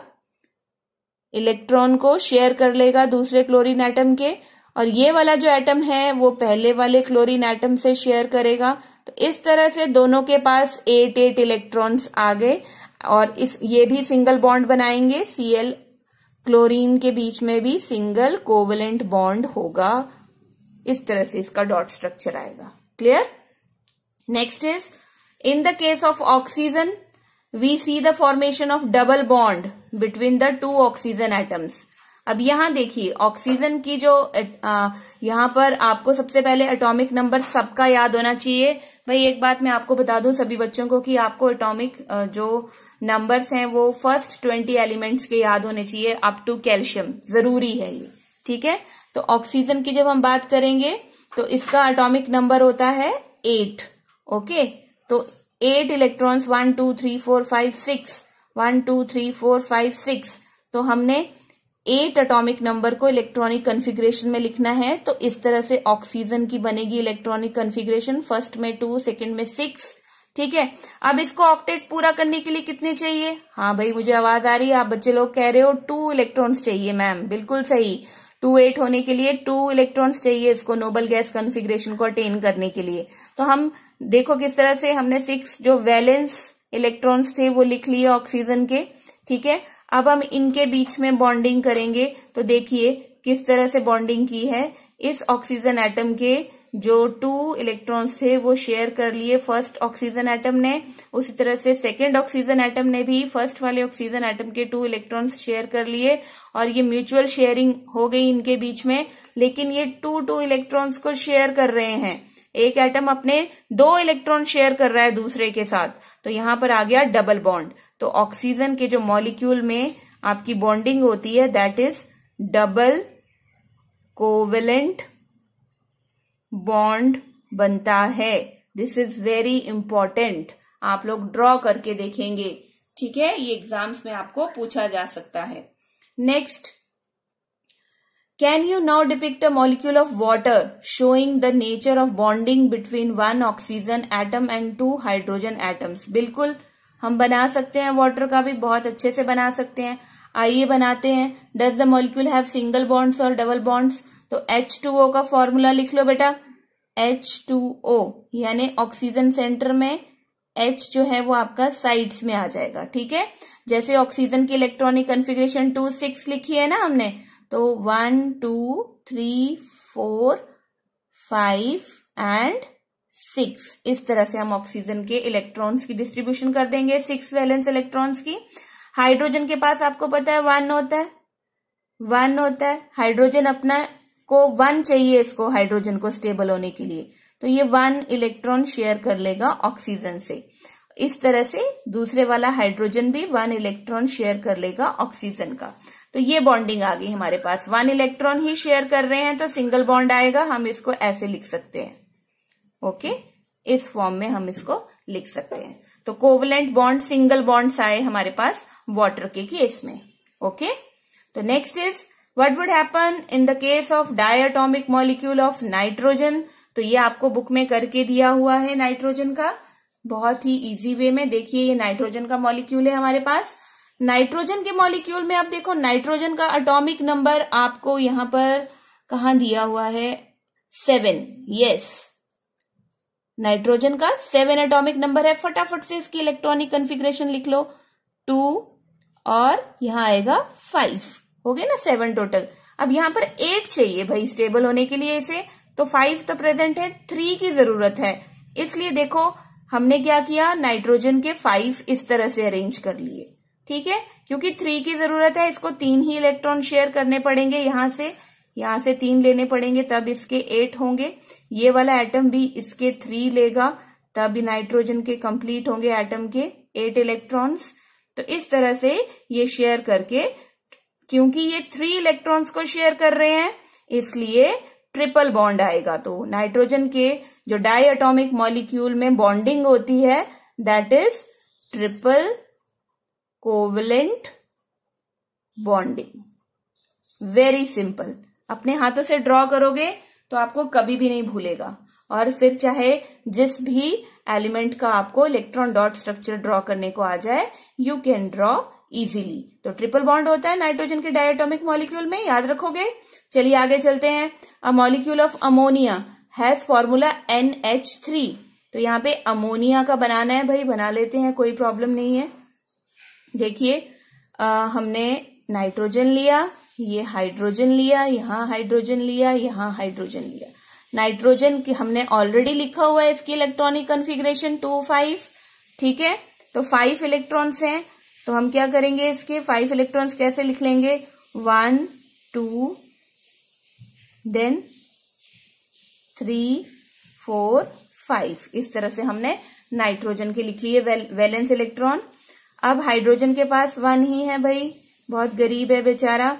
इलेक्ट्रॉन को शेयर कर लेगा दूसरे क्लोरीन एटम के और ये वाला जो एटम है वो पहले वाले क्लोरीन एटम से शेयर करेगा तो इस तरह से दोनों के पास एट एट इलेक्ट्रॉन्स आ गए और इस ये भी सिंगल बॉन्ड बनाएंगे सीएल क्लोरीन के बीच में भी सिंगल कोवलेंट बॉन्ड होगा इस तरह से इसका डॉट स्ट्रक्चर आएगा clear next is in the case of oxygen we see the formation of double bond between the two oxygen atoms अब यहां देखिए ऑक्सीजन की जो आ, यहां पर आपको सबसे पहले एटॉमिक नंबर सबका याद होना चाहिए भाई एक बात मैं आपको बता दूं सभी बच्चों को कि आपको एटॉमिक जो नंबर्स हैं वो फर्स्ट ट्वेंटी एलिमेंट्स के याद होने चाहिए अप टू कैल्शियम जरूरी है ये ठीक है तो ऑक्सीजन की जब हम बात करेंगे तो इसका एटॉमिक नंबर होता है एट ओके तो eight electrons one two three four five six one two three four five six तो हमने एट अटोमिक नंबर को इलेक्ट्रॉनिक कन्फिग्रेशन में लिखना है तो इस तरह से ऑक्सीजन की बनेगी इलेक्ट्रॉनिक कन्फिग्रेशन फर्स्ट में टू सेकेंड में सिक्स ठीक है अब इसको ऑक्टेट पूरा करने के लिए कितने चाहिए हाँ भाई मुझे आवाज आ रही है आप बच्चे लोग कह रहे हो टू इलेक्ट्रॉन्स चाहिए मैम बिल्कुल सही टू एट होने के लिए टू इलेक्ट्रॉन्स चाहिए इसको नोबल गैस कॉन्फ़िगरेशन को अटेन करने के लिए तो हम देखो किस तरह से हमने सिक्स जो वैलेंस इलेक्ट्रॉन्स थे वो लिख लिए ऑक्सीजन के ठीक है अब हम इनके बीच में बॉन्डिंग करेंगे तो देखिए किस तरह से बॉन्डिंग की है इस ऑक्सीजन एटम के जो टू इलेक्ट्रॉन्स थे वो शेयर कर लिए फर्स्ट ऑक्सीजन एटम ने उसी तरह से सेकेंड ऑक्सीजन एटम ने भी फर्स्ट वाले ऑक्सीजन एटम के टू इलेक्ट्रॉन्स शेयर कर लिए और ये म्यूचुअल शेयरिंग हो गई इनके बीच में लेकिन ये टू टू इलेक्ट्रॉन्स को शेयर कर रहे हैं एक एटम अपने दो इलेक्ट्रॉन शेयर कर रहा है दूसरे के साथ तो यहां पर आ गया डबल बॉन्ड तो ऑक्सीजन के जो मॉलिक्यूल में आपकी बॉन्डिंग होती है that is double covalent bond बनता है दिस इज वेरी इंपॉर्टेंट आप लोग ड्रॉ करके देखेंगे ठीक है ये एग्जाम्स में आपको पूछा जा सकता है next can you now depict a molecule of water showing the nature of bonding between one oxygen atom and two hydrogen atoms बिल्कुल हम बना सकते हैं वॉटर का भी बहुत अच्छे से बना सकते हैं आइए बनाते हैं does the molecule have single bonds और डबल बॉन्ड्स तो H2O का फॉर्मूला लिख लो बेटा H2O यानी ऑक्सीजन सेंटर में H जो है वो आपका साइड्स में आ जाएगा ठीक है जैसे ऑक्सीजन की इलेक्ट्रॉनिक कन्फिग्रेशन टू सिक्स लिखी है ना हमने तो one two three four five and six इस तरह से हम ऑक्सीजन के इलेक्ट्रॉन्स की डिस्ट्रीब्यूशन कर देंगे सिक्स वैलेंस इलेक्ट्रॉन्स की हाइड्रोजन के पास आपको पता है वन होता है वन होता है हाइड्रोजन अपना को वन चाहिए इसको हाइड्रोजन को स्टेबल होने के लिए तो ये वन इलेक्ट्रॉन शेयर कर लेगा ऑक्सीजन से इस तरह से दूसरे वाला हाइड्रोजन भी वन इलेक्ट्रॉन शेयर कर लेगा ऑक्सीजन का तो ये बॉन्डिंग आ गई हमारे पास वन इलेक्ट्रॉन ही शेयर कर रहे हैं तो सिंगल बॉन्ड आएगा हम इसको ऐसे लिख सकते हैं ओके इस फॉर्म में हम इसको लिख सकते हैं तो कोवलेंट बॉन्ड सिंगल बॉन्ड्स आए हमारे पास वाटर के केस में ओके तो next is what would happen in the case of diatomic molecule of nitrogen तो ये आपको बुक में करके दिया हुआ है नाइट्रोजन का बहुत ही इजी वे में देखिए ये नाइट्रोजन का मॉलिक्यूल है हमारे पास नाइट्रोजन के मॉलिक्यूल में आप देखो नाइट्रोजन का अटोमिक नंबर आपको यहां पर कहा दिया हुआ है सेवन यस नाइट्रोजन का सेवन एटॉमिक नंबर है फटाफट से इसकी इलेक्ट्रॉनिक कन्फिग्रेशन लिख लो टू और यहां आएगा फाइव हो गए ना सेवन टोटल अब यहाँ पर एट चाहिए भाई स्टेबल होने के लिए इसे तो फाइव तो प्रेजेंट है थ्री की जरूरत है इसलिए देखो हमने क्या किया नाइट्रोजन के फाइव इस तरह से अरेंज कर लिए ठीक है क्योंकि थ्री की जरूरत है इसको तीन ही इलेक्ट्रॉन शेयर करने पड़ेंगे यहां से यहां से तीन लेने पड़ेंगे तब इसके एट होंगे ये वाला एटम भी इसके थ्री लेगा तब नाइट्रोजन के कंप्लीट होंगे एटम के एट इलेक्ट्रॉन्स तो इस तरह से ये शेयर करके क्योंकि ये थ्री इलेक्ट्रॉन्स को शेयर कर रहे हैं इसलिए ट्रिपल बॉन्ड आएगा तो नाइट्रोजन के जो डाई मॉलिक्यूल में बॉन्डिंग होती है that is triple covalent bonding very simple अपने हाथों से ड्रॉ करोगे तो आपको कभी भी नहीं भूलेगा और फिर चाहे जिस भी एलिमेंट का आपको इलेक्ट्रॉन डॉट स्ट्रक्चर ड्रॉ करने को आ जाए यू कैन ड्रॉ इजीली तो ट्रिपल बॉन्ड होता है नाइट्रोजन के डायटोमिक मॉलिक्यूल में याद रखोगे चलिए आगे चलते हैं a molecule of ammonia has formula N H three तो यहाँ पे अमोनिया का बनाना है भाई बना लेते हैं कोई प्रॉब्लम नहीं है देखिए हमने नाइट्रोजन लिया ये हाइड्रोजन लिया यहाँ हाइड्रोजन लिया यहाँ हाइड्रोजन लिया नाइट्रोजन की हमने ऑलरेडी लिखा हुआ है इसकी इलेक्ट्रॉनिक कन्फिग्रेशन टू फाइव ठीक है तो फाइव इलेक्ट्रॉन्स हैं तो हम क्या करेंगे इसके फाइव इलेक्ट्रॉन्स कैसे लिख लेंगे one two then three four five इस तरह से हमने नाइट्रोजन के लिख लिए वेल, वैलेंस इलेक्ट्रॉन अब हाइड्रोजन के पास वन ही है भाई बहुत गरीब है बेचारा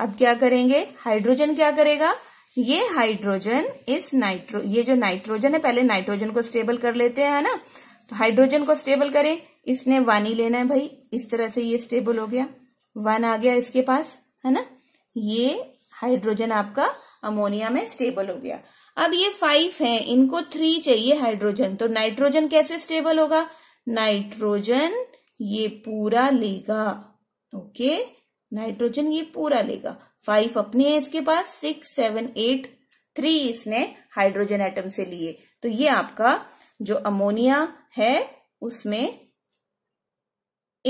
अब क्या करेंगे हाइड्रोजन क्या करेगा ये हाइड्रोजन इस नाइट्रो ये जो नाइट्रोजन है पहले नाइट्रोजन को स्टेबल कर लेते हैं ना तो हाइड्रोजन को स्टेबल करें इसने वन ही लेना है भाई इस तरह से ये स्टेबल हो गया वन आ गया इसके पास है ना ये हाइड्रोजन आपका अमोनिया में स्टेबल हो गया अब ये फाइव है इनको थ्री चाहिए हाइड्रोजन तो नाइट्रोजन कैसे स्टेबल होगा नाइट्रोजन ये पूरा लेगा ओके नाइट्रोजन ये पूरा लेगा फाइव अपने है इसके पास सिक्स सेवन एट थ्री इसने हाइड्रोजन एटम से लिए तो ये आपका जो अमोनिया है उसमें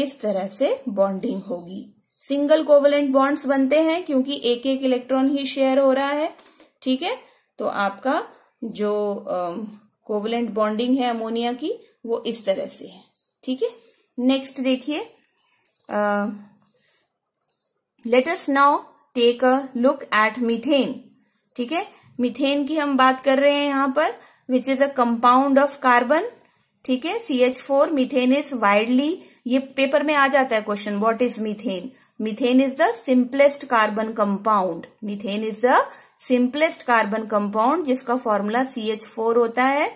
इस तरह से बॉन्डिंग होगी सिंगल कोवलेंट बॉन्ड्स बनते हैं क्योंकि एक एक इलेक्ट्रॉन ही शेयर हो रहा है ठीक है तो आपका जो कोवलेंट बॉन्डिंग है अमोनिया की वो इस तरह से है ठीक है नेक्स्ट देखिए let us now take a look at methane ठीक है मिथेन की हम बात कर रहे हैं यहां पर which is a compound of carbon ठीक है C H four methane is widely ये पेपर में आ जाता है question what is methane methane is the simplest carbon compound methane is the simplest carbon compound जिसका फॉर्मूला सी एच फोर होता है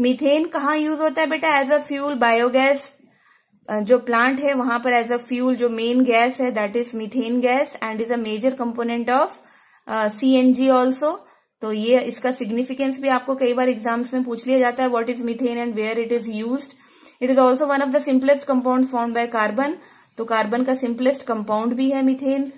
मिथेन कहाँ यूज होता है बेटा एज अ फ्यूल बायोगैस जो प्लांट है वहां पर एज अ फ्यूल जो मेन गैस है that is methane gas and is a major component of C N G also तो ये इसका सिग्निफिकेंस भी आपको कई बार एग्जाम्स में पूछ लिया जाता है what is methane and where it is used it is also one of the simplest compound form by carbon तो कार्बन का सिंपलेस्ट कंपाउंड भी है methane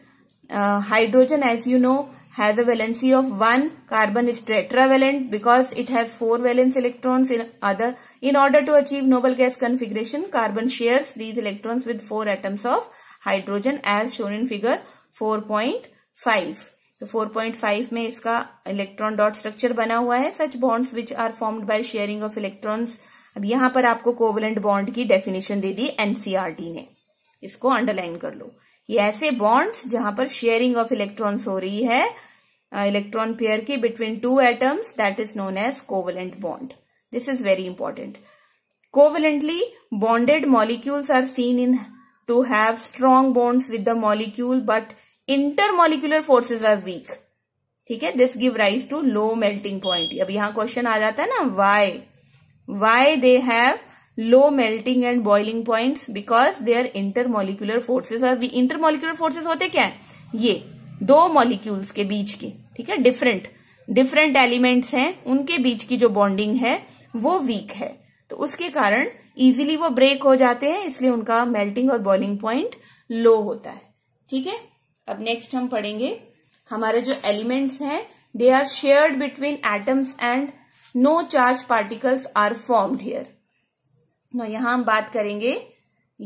hydrogen as you know has a valency of one carbon is tetravalent because it has four valence electrons in other in order to achieve noble gas configuration carbon shares these electrons with four atoms of hydrogen as shown in figure four point five तो 4.5 में इसका इलेक्ट्रॉन डॉट स्ट्रक्चर बना हुआ है such bonds which are formed by sharing of electrons अब यहां पर आपको कोवलेंट बॉन्ड की डेफिनेशन दे दी एनसीआरटी e ने इसको अंडरलाइन कर लो ये ऐसे बॉन्ड्स जहां पर शेयरिंग ऑफ इलेक्ट्रॉन्स हो रही है इलेक्ट्रॉन पेयर की between two atoms that is known as covalent bond this is very important covalently bonded molecules are seen in to have strong bonds with the molecule but intermolecular forces are weak ठीक है this give rise to low melting point अब यहां क्वेश्चन आ जाता है ना why why they have low melting and boiling point because they are intermolecular forces are intermolecular forces होते क्या है ये दो मॉलिक्यूल्स के बीच के ठीक है डिफरेंट डिफरेंट एलिमेंट्स हैं उनके बीच की जो बॉन्डिंग है वो वीक है तो उसके कारण इजीली वो ब्रेक हो जाते हैं इसलिए उनका मेल्टिंग और बॉइलिंग पॉइंट लो होता है ठीक है अब नेक्स्ट हम पढ़ेंगे हमारे जो एलिमेंट्स हैं they are shared between atoms and no charge particles are formed here no यहां हम बात करेंगे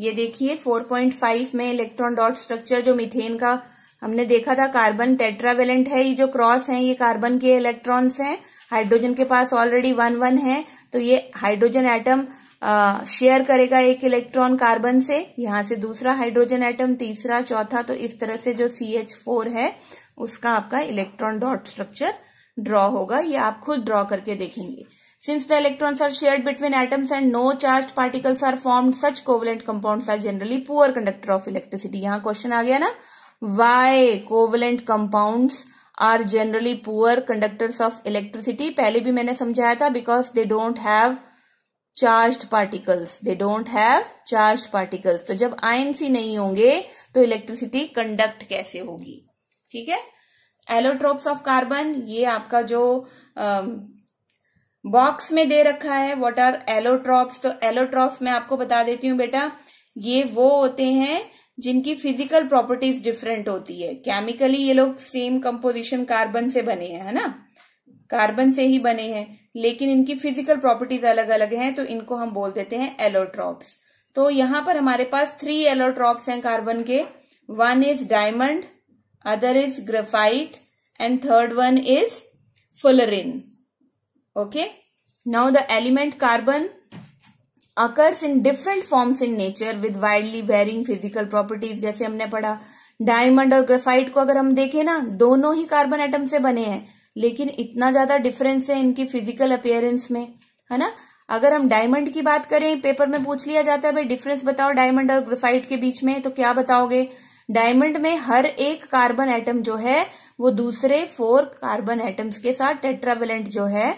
ये देखिए 4.5 में इलेक्ट्रॉन डॉट स्ट्रक्चर जो मिथेन का हमने देखा था कार्बन टेट्रावेलेंट है ये जो क्रॉस है ये कार्बन के इलेक्ट्रॉन्स हैं हाइड्रोजन के पास ऑलरेडी वन वन है तो ये हाइड्रोजन एटम शेयर करेगा एक इलेक्ट्रॉन कार्बन से यहां से दूसरा हाइड्रोजन एटम तीसरा चौथा तो इस तरह से जो सी एच फोर है उसका आपका इलेक्ट्रॉन डॉट स्ट्रक्चर ड्रॉ होगा ये आप खुद ड्रॉ करके देखेंगे since the electrons are shared between atoms and no charge particles are formed such covalent compounds are generally poor conductor of electricity यहां क्वेश्चन आ गया ना why covalent compounds are generally poor conductors of electricity पहले भी मैंने समझाया था because they don't have charged particles they don't have charge particles तो जब आयन सी नहीं होंगे तो इलेक्ट्रिसिटी कंडक्ट कैसे होगी ठीक है एलोट्रोप्स ऑफ कार्बन ये आपका जो बॉक्स um, में दे रखा है व्हाट आर एलोट्रॉप्स तो एलोट्रॉप्स मैं आपको बता देती हूँ बेटा ये वो होते हैं जिनकी फिजिकल प्रॉपर्टीज डिफरेंट होती है केमिकली ये लोग सेम कंपोजिशन कार्बन से बने हैं है ना कार्बन से ही बने हैं लेकिन इनकी फिजिकल प्रॉपर्टीज अलग अलग हैं तो इनको हम बोल देते हैं एलोट्रॉप्स तो यहां पर हमारे पास थ्री एलोट्रॉप्स हैं कार्बन के one is diamond other is graphite and third one is fullerene okay now the element carbon occurs in different forms in nature with widely varying physical properties जैसे हमने पढ़ा डायमंड और ग्रेफाइट को अगर हम देखें ना दोनों ही कार्बन एटम से बने हैं लेकिन इतना ज्यादा डिफरेंस है इनकी फिजिकल अपियरेंस में है ना अगर हम डायमंड की बात करें पेपर में पूछ लिया जाता है भाई डिफरेंस बताओ डायमंड और ग्रेफाइट के बीच में तो क्या बताओगे डायमंड में हर एक कार्बन एटम जो है वो दूसरे फोर कार्बन एटम्स के साथ टेट्रावेलेंट जो है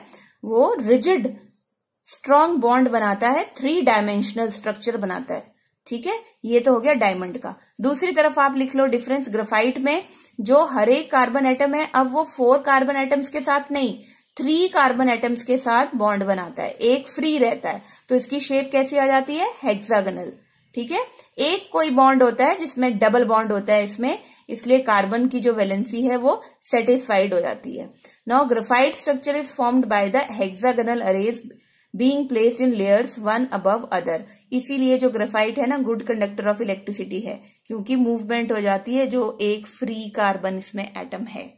वो रिजिड स्ट्रांग बॉन्ड बनाता है थ्री डायमेंशनल स्ट्रक्चर बनाता है ठीक है ये तो हो गया डायमंड का दूसरी तरफ आप लिख लो डिफरेंस ग्रेफाइट में जो हर एक कार्बन एटम है अब वो फोर कार्बन एटम्स के साथ नहीं थ्री कार्बन एटम्स के साथ बॉन्ड बनाता है एक फ्री रहता है तो इसकी शेप कैसी आ जाती है हेक्सागनल ठीक है एक कोई बॉन्ड होता है जिसमें डबल बॉन्ड होता है इसमें इसलिए कार्बन की जो वैलेंसी है वो सेटिस्फाइड हो जाती है now graphite structure is formed by the hexagonal array being placed in layers one above other इसीलिए जो ग्रेफाइट है ना गुड कंडक्टर ऑफ इलेक्ट्रिसिटी है क्योंकि मूवमेंट हो जाती है जो एक फ्री कार्बन इसमें एटम है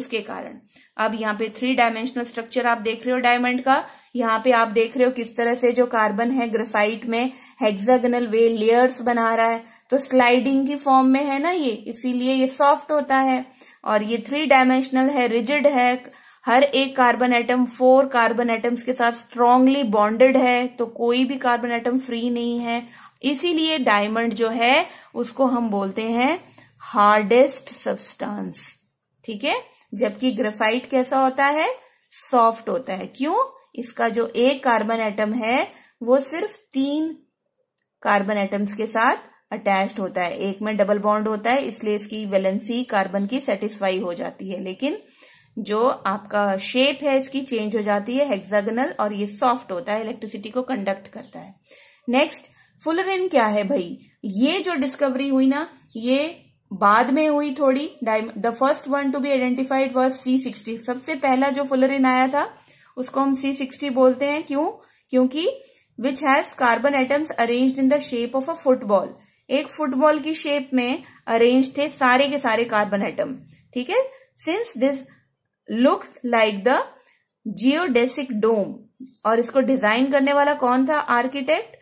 उसके कारण अब यहाँ पे थ्री डायमेंशनल स्ट्रक्चर आप देख रहे हो डायमंड का यहाँ पे आप देख रहे हो किस तरह से जो कार्बन है ग्रेफाइट में हेक्सागनल वे लेयर्स बना रहा है तो स्लाइडिंग की फॉर्म में है ना ये इसीलिए ये सॉफ्ट होता है और ये थ्री डायमेंशनल है रिजिड है हर एक carbon atom four carbon atoms के साथ स्ट्रांगली बॉन्डेड है तो कोई भी कार्बन एटम फ्री नहीं है इसीलिए डायमंड जो है उसको हम बोलते हैं हार्डेस्ट सब्सटेंस ठीक है जबकि ग्रेफाइट कैसा होता है सॉफ्ट होता है क्यों इसका जो एक कार्बन एटम है वो सिर्फ तीन कार्बन एटम्स के साथ अटैच्ड होता है एक में डबल बॉन्ड होता है इसलिए इसकी वेलेंसी कार्बन की सेटिस्फाई हो जाती है लेकिन जो आपका शेप है इसकी चेंज हो जाती है हेक्सागनल और ये सॉफ्ट होता है इलेक्ट्रिसिटी को कंडक्ट करता है नेक्स्ट फुलरिन क्या है भाई ये जो डिस्कवरी हुई ना ये बाद में हुई थोड़ी the first one to be identified was C sixty सबसे पहला जो फुलरिन आया था उसको हम सी सिक्सटी बोलते हैं क्यों क्योंकि which has carbon atoms arrange in the shape of a football एक फुटबॉल की शेप में अरेन्ज थे सारे के सारे कार्बन एटम ठीक है since this look like the geodesic dome और इसको डिजाइन करने वाला कौन था आर्किटेक्ट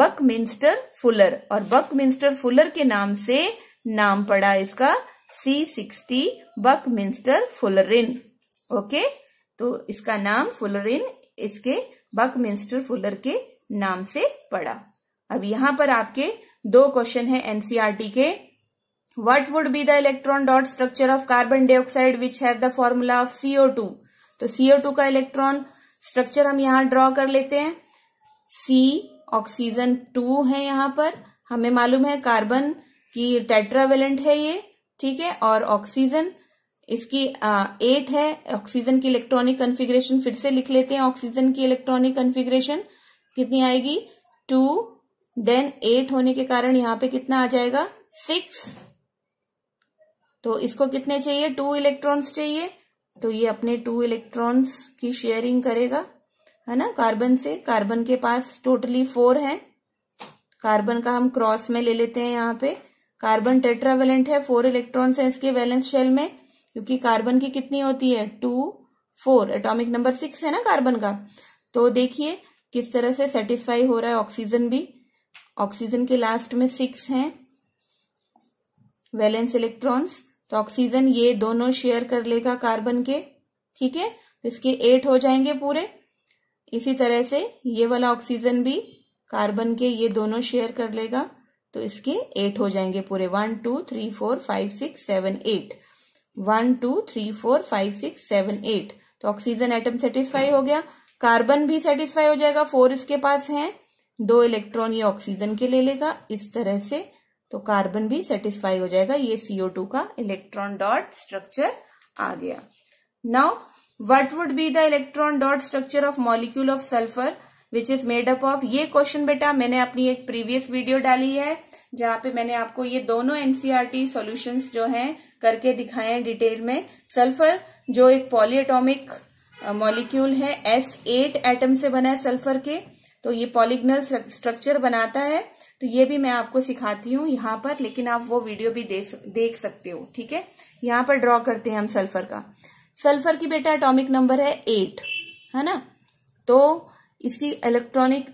बक मिंस्टर फुलर और बक मिंस्टर फुलर के नाम से नाम पड़ा इसका C sixty buckminster fullerene okay तो इसका नाम फुलरिन इसके बक मिंस्टर फुलर के नाम से पड़ा अब यहां पर आपके दो क्वेश्चन है एनसीआरटी के what would be the electron dot structure of carbon dioxide which has the formula of CO two तो सीओ टू का इलेक्ट्रॉन स्ट्रक्चर हम यहाँ ड्रॉ कर लेते हैं सी ऑक्सीजन टू है यहां पर हमें मालूम है कार्बन की टेट्रावेलेंट है ये ठीक है और ऑक्सीजन इसकी एट है ऑक्सीजन की इलेक्ट्रॉनिक कन्फिग्रेशन फिर से लिख लेते हैं ऑक्सीजन की इलेक्ट्रॉनिक कन्फिग्रेशन कितनी आएगी टू देन एट होने के कारण यहाँ पे कितना आ जाएगा सिक्स तो इसको कितने चाहिए टू इलेक्ट्रॉन्स चाहिए तो ये अपने टू इलेक्ट्रॉन्स की शेयरिंग करेगा है ना कार्बन से कार्बन के पास टोटली फोर है कार्बन का हम क्रॉस में ले लेते हैं यहाँ पे कार्बन टेट्रावेलेंट है फोर इलेक्ट्रॉन्स है इसके वैलेंस शेल में क्योंकि कार्बन की कितनी होती है two four atomic number six है ना कार्बन का तो देखिए किस तरह से सेटिस्फाई हो रहा है ऑक्सीजन भी ऑक्सीजन के लास्ट में सिक्स हैं वैलेंस इलेक्ट्रॉन्स तो ऑक्सीजन ये दोनों शेयर कर लेगा कार्बन के ठीक है तो इसके एट हो जाएंगे पूरे इसी तरह से ये वाला ऑक्सीजन भी कार्बन के ये दोनों शेयर कर लेगा तो इसके एट हो जाएंगे पूरे one two three four five six seven eight one two three four five six seven eight तो ऑक्सीजन एटम सेटिस्फाई हो गया कार्बन भी सेटिस्फाई हो जाएगा फोर इसके पास है दो इलेक्ट्रॉन ये ऑक्सीजन के ले लेगा इस तरह से तो कार्बन भी सेटिस्फाई हो जाएगा ये सीओ टू का इलेक्ट्रॉन डॉट स्ट्रक्चर आ गया now what would be the electron dot structure of molecule of sulphur which is made up of ये क्वेश्चन बेटा मैंने अपनी एक प्रीवियस वीडियो डाली है जहां पे मैंने आपको ये दोनों एनसीआरटी सोल्यूशन e जो हैं करके दिखाए हैं डिटेल में सल्फर जो एक पॉलीएटोमिक मॉलिक्यूल है एस एट एटम से बना है सल्फर के तो ये पॉलिग्नल स्ट्रक्चर बनाता है तो ये भी मैं आपको सिखाती हूँ यहाँ पर लेकिन आप वो वीडियो भी देख सकते हो ठीक है यहाँ पर ड्रॉ करते हैं हम सल्फर का सल्फर की बेटा एटॉमिक नंबर है एट है ना तो इसकी इलेक्ट्रॉनिक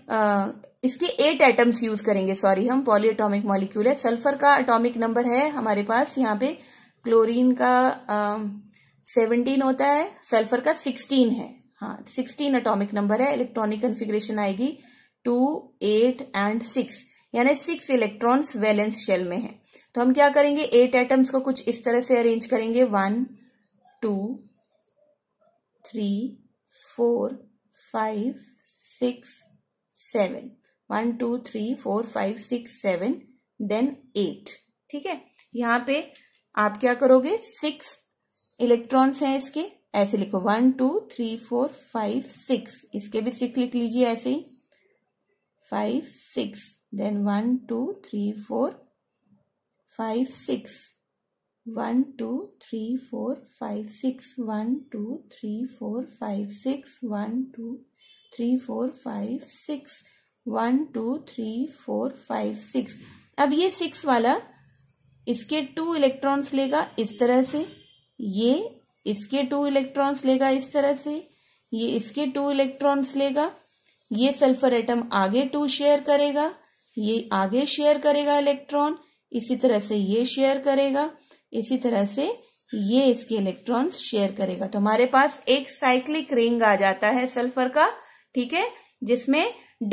इसके एट एटम्स यूज करेंगे सॉरी हम पॉली एटोमिक मॉलिक्यूल है सल्फर का एटॉमिक नंबर है हमारे पास यहाँ पे क्लोरीन का सेवनटीन होता है सल्फर का सिक्सटीन है हाँ सिक्सटीन अटोमिक नंबर है इलेक्ट्रॉनिक कन्फिग्रेशन आएगी टू एट एंड सिक्स यानी सिक्स इलेक्ट्रॉन्स वैलेंस शेल में है तो हम क्या करेंगे एट एटम्स को कुछ इस तरह से अरेंज करेंगे one two three four five six seven one two three four five six seven then eight ठीक है यहाँ पे आप क्या करोगे सिक्स इलेक्ट्रॉन्स हैं इसके ऐसे लिखो one two three four five six इसके भी सिक्स लिख लीजिए ऐसे ही फाइव सिक्स then 1 2 3 4 5 6 1 2 3 4 5 6 1 2 3 4 5 6 1 2 3 4 5 6 1 2 3 4 5 6 अब ये सिक्स वाला इसके टू इलेक्ट्रॉन्स लेगा इस तरह से ये इसके टू इलेक्ट्रॉन्स लेगा इस तरह से ये इसके टू इलेक्ट्रॉन्स लेगा ये सल्फर एटम आगे टू शेयर करेगा ये आगे शेयर करेगा इलेक्ट्रॉन इसी तरह से ये शेयर करेगा इसी तरह से ये इसके इलेक्ट्रॉन्स शेयर करेगा तो हमारे पास एक साइक्लिक रिंग आ जाता है सल्फर का ठीक है जिसमें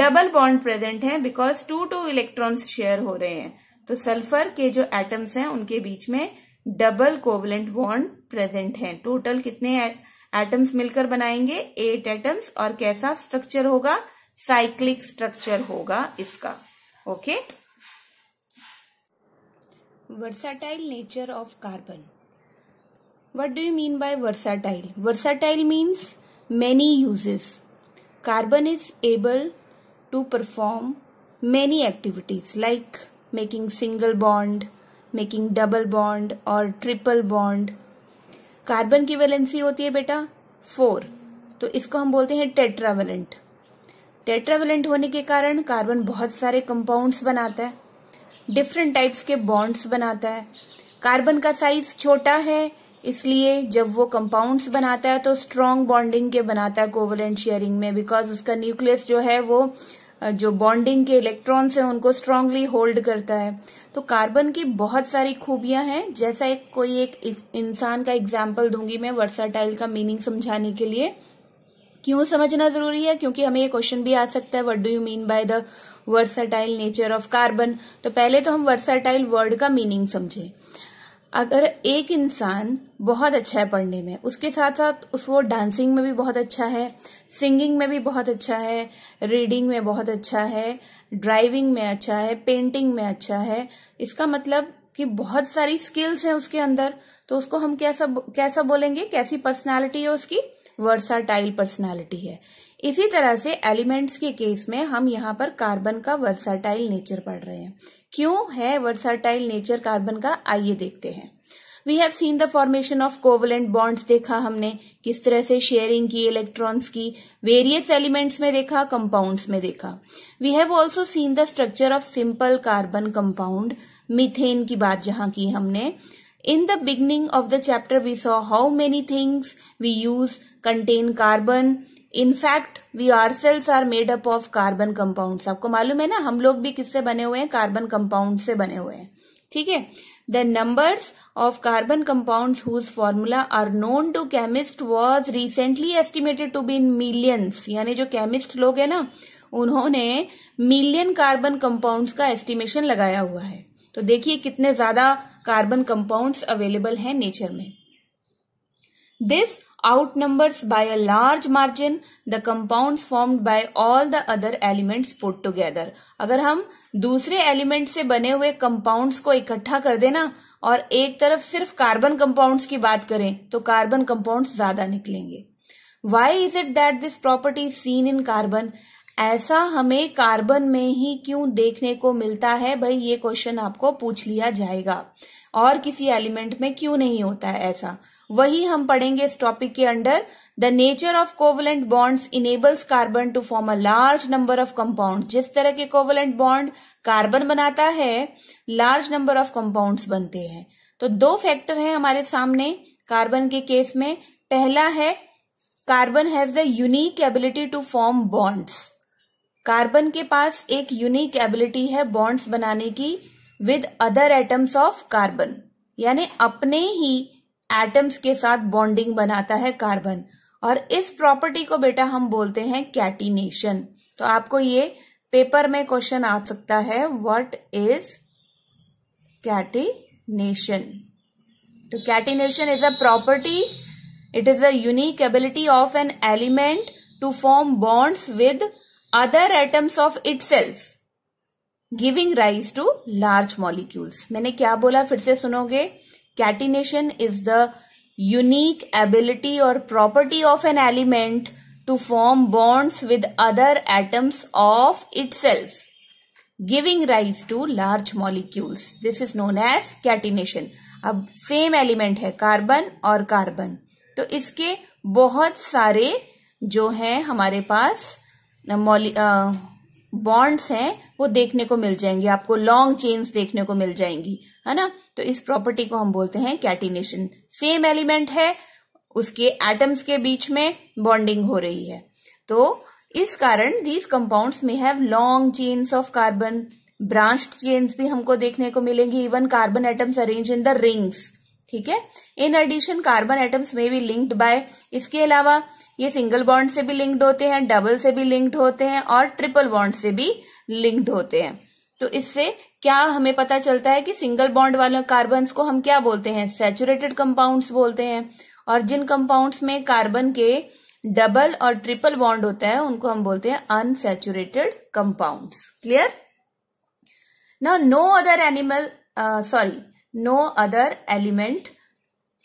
डबल बॉन्ड प्रेजेंट है because two two electrons share हो रहे हैं तो सल्फर के जो एटम्स हैं उनके बीच में डबल कोवलेंट बॉन्ड प्रेजेंट हैं टोटल कितने एटम्स मिलकर बनाएंगे एट एटम्स और कैसा स्ट्रक्चर होगा साइक्लिक स्ट्रक्चर होगा इसका okay versatile nature of carbon what do you mean by versatile versatile means many uses carbon is able to perform many activities like making single bond making double bond और ट्रिपल बॉन्ड कार्बन की वैलेंसी होती है बेटा फोर तो इसको हम बोलते हैं टेट्रावलेंट टेट्रावेलेंट होने के कारण कार्बन बहुत सारे कंपाउंड्स बनाता है डिफरेंट टाइप्स के बॉन्ड्स बनाता है कार्बन का साइज छोटा है इसलिए जब वो कंपाउंड्स बनाता है तो स्ट्रांग बॉन्डिंग के बनाता है कोवलेंट शेयरिंग में बिकॉज उसका न्यूक्लियस जो है वो जो बॉन्डिंग के इलेक्ट्रॉन्स हैं उनको स्ट्रांगली होल्ड करता है तो कार्बन की बहुत सारी खूबियां हैं जैसा एक कोई एक इंसान का एग्जाम्पल दूंगी मैं वर्साटाइल का मीनिंग समझाने के लिए क्यों समझना जरूरी है क्योंकि हमें ये क्वेश्चन भी आ सकता है what do you mean by the versatile nature of carbon तो पहले तो हम वर्साटाइल वर्ड का मीनिंग समझे अगर एक इंसान बहुत अच्छा है पढ़ने में उसके साथ साथ उस वो डांसिंग में भी बहुत अच्छा है सिंगिंग में भी बहुत अच्छा है रीडिंग में बहुत अच्छा है ड्राइविंग में अच्छा है पेंटिंग में अच्छा है इसका मतलब कि बहुत सारी स्किल्स हैं उसके अंदर तो उसको हम कैसा कैसा बोलेंगे कैसी पर्सनालिटी है उसकी वर्साटाइल पर्सनालिटी है इसी तरह से एलिमेंट्स के केस में हम यहाँ पर कार्बन का वर्साटाइल नेचर पढ़ रहे हैं क्यों है वर्साटाइल नेचर कार्बन का आइए देखते हैं we have seen the formation of covalent bonds देखा हमने किस तरह से शेयरिंग की इलेक्ट्रॉन्स की वेरियस एलिमेंट्स में देखा कंपाउंड्स में देखा we have also seen the structure of simple carbon compound methane की बात जहां की हमने In the beginning of the chapter, we saw how many things we use contain carbon. In fact, we ourselves are made up of carbon compounds. आपको मालूम है ना हम लोग भी किससे बने हुए हैं कार्बन कंपाउंड से बने हुए हैं ठीक है the numbers of carbon compound whose formula are known to chemist was recently estimated to be in millions यानी जो केमिस्ट लोग है ना उन्होंने मिलियन कार्बन कंपाउंड्स का एस्टिमेशन लगाया हुआ है तो देखिए कितने ज्यादा कार्बन कंपाउंड्स अवेलेबल हैं नेचर में this outnumber by a large margin the compound form by all the other elements put together अगर हम दूसरे एलिमेंट से बने हुए कंपाउंड को इकट्ठा कर देना और एक तरफ सिर्फ कार्बन कंपाउंड की बात करें तो कार्बन कंपाउंड ज्यादा निकलेंगे why is it that this property seen in carbon ऐसा हमें कार्बन में ही क्यों देखने को मिलता है भाई ये क्वेश्चन आपको पूछ लिया जाएगा और किसी एलिमेंट में क्यों नहीं होता है ऐसा वही हम पढ़ेंगे इस टॉपिक के under the nature of covalent bonds enables carbon to form a large number of compound जिस तरह के कोवलेंट बॉन्ड कार्बन बनाता है लार्ज नंबर ऑफ कंपाउंड बनते हैं तो दो फैक्टर है हमारे सामने कार्बन के केस में पहला है carbon has the unique ability to form bonds carbon के पास एक यूनिक एबिलिटी है बॉन्ड्स बनाने की with other atoms of carbon यानी अपने ही एटम्स के साथ बॉन्डिंग बनाता है कार्बन और इस प्रॉपर्टी को बेटा हम बोलते हैं कैटिनेशन तो आपको ये पेपर में क्वेश्चन आ सकता है व्हाट इज कैटिनेशन तो catenation is a property it is a unique ability of an element to form bonds with atoms of itself giving rise to large molecules मैंने क्या बोला फिर से सुनोगे catenation is the unique ability और property of an element to form bonds with other atoms of self giving rise to large molecules this is known as catenation अब सेम एलिमेंट है कार्बन और कार्बन तो इसके बहुत सारे जो हैं हमारे पास मॉली बॉन्ड्स हैं वो देखने को मिल जाएंगे आपको लॉन्ग चेन्स देखने को मिल जाएंगी है ना तो इस प्रॉपर्टी को हम बोलते हैं कैटिनेशन सेम एलिमेंट है उसके एटम्स के बीच में बॉन्डिंग हो रही है तो इस कारण दीज कंपाउंड्स में have long chains of carbon branch chains भी हमको देखने को मिलेंगी even carbon atoms arrange in the rings ठीक है इन एडिशन कार्बन एटम्स में भी लिंक्ड बाय इसके अलावा ये सिंगल बॉन्ड से भी लिंक्ड होते हैं डबल से भी लिंक्ड होते हैं और ट्रिपल बॉन्ड से भी लिंक्ड होते हैं तो इससे क्या हमें पता चलता है कि सिंगल बॉन्ड वाले कार्बन्स को हम क्या बोलते हैं सैचुरेटेड कंपाउंड्स बोलते हैं और जिन कंपाउंड्स में कार्बन के डबल और ट्रिपल बॉन्ड होता है उनको हम बोलते हैं अनसेचुरेटेड कंपाउंड्स क्लियर ना no other animal sorry no other element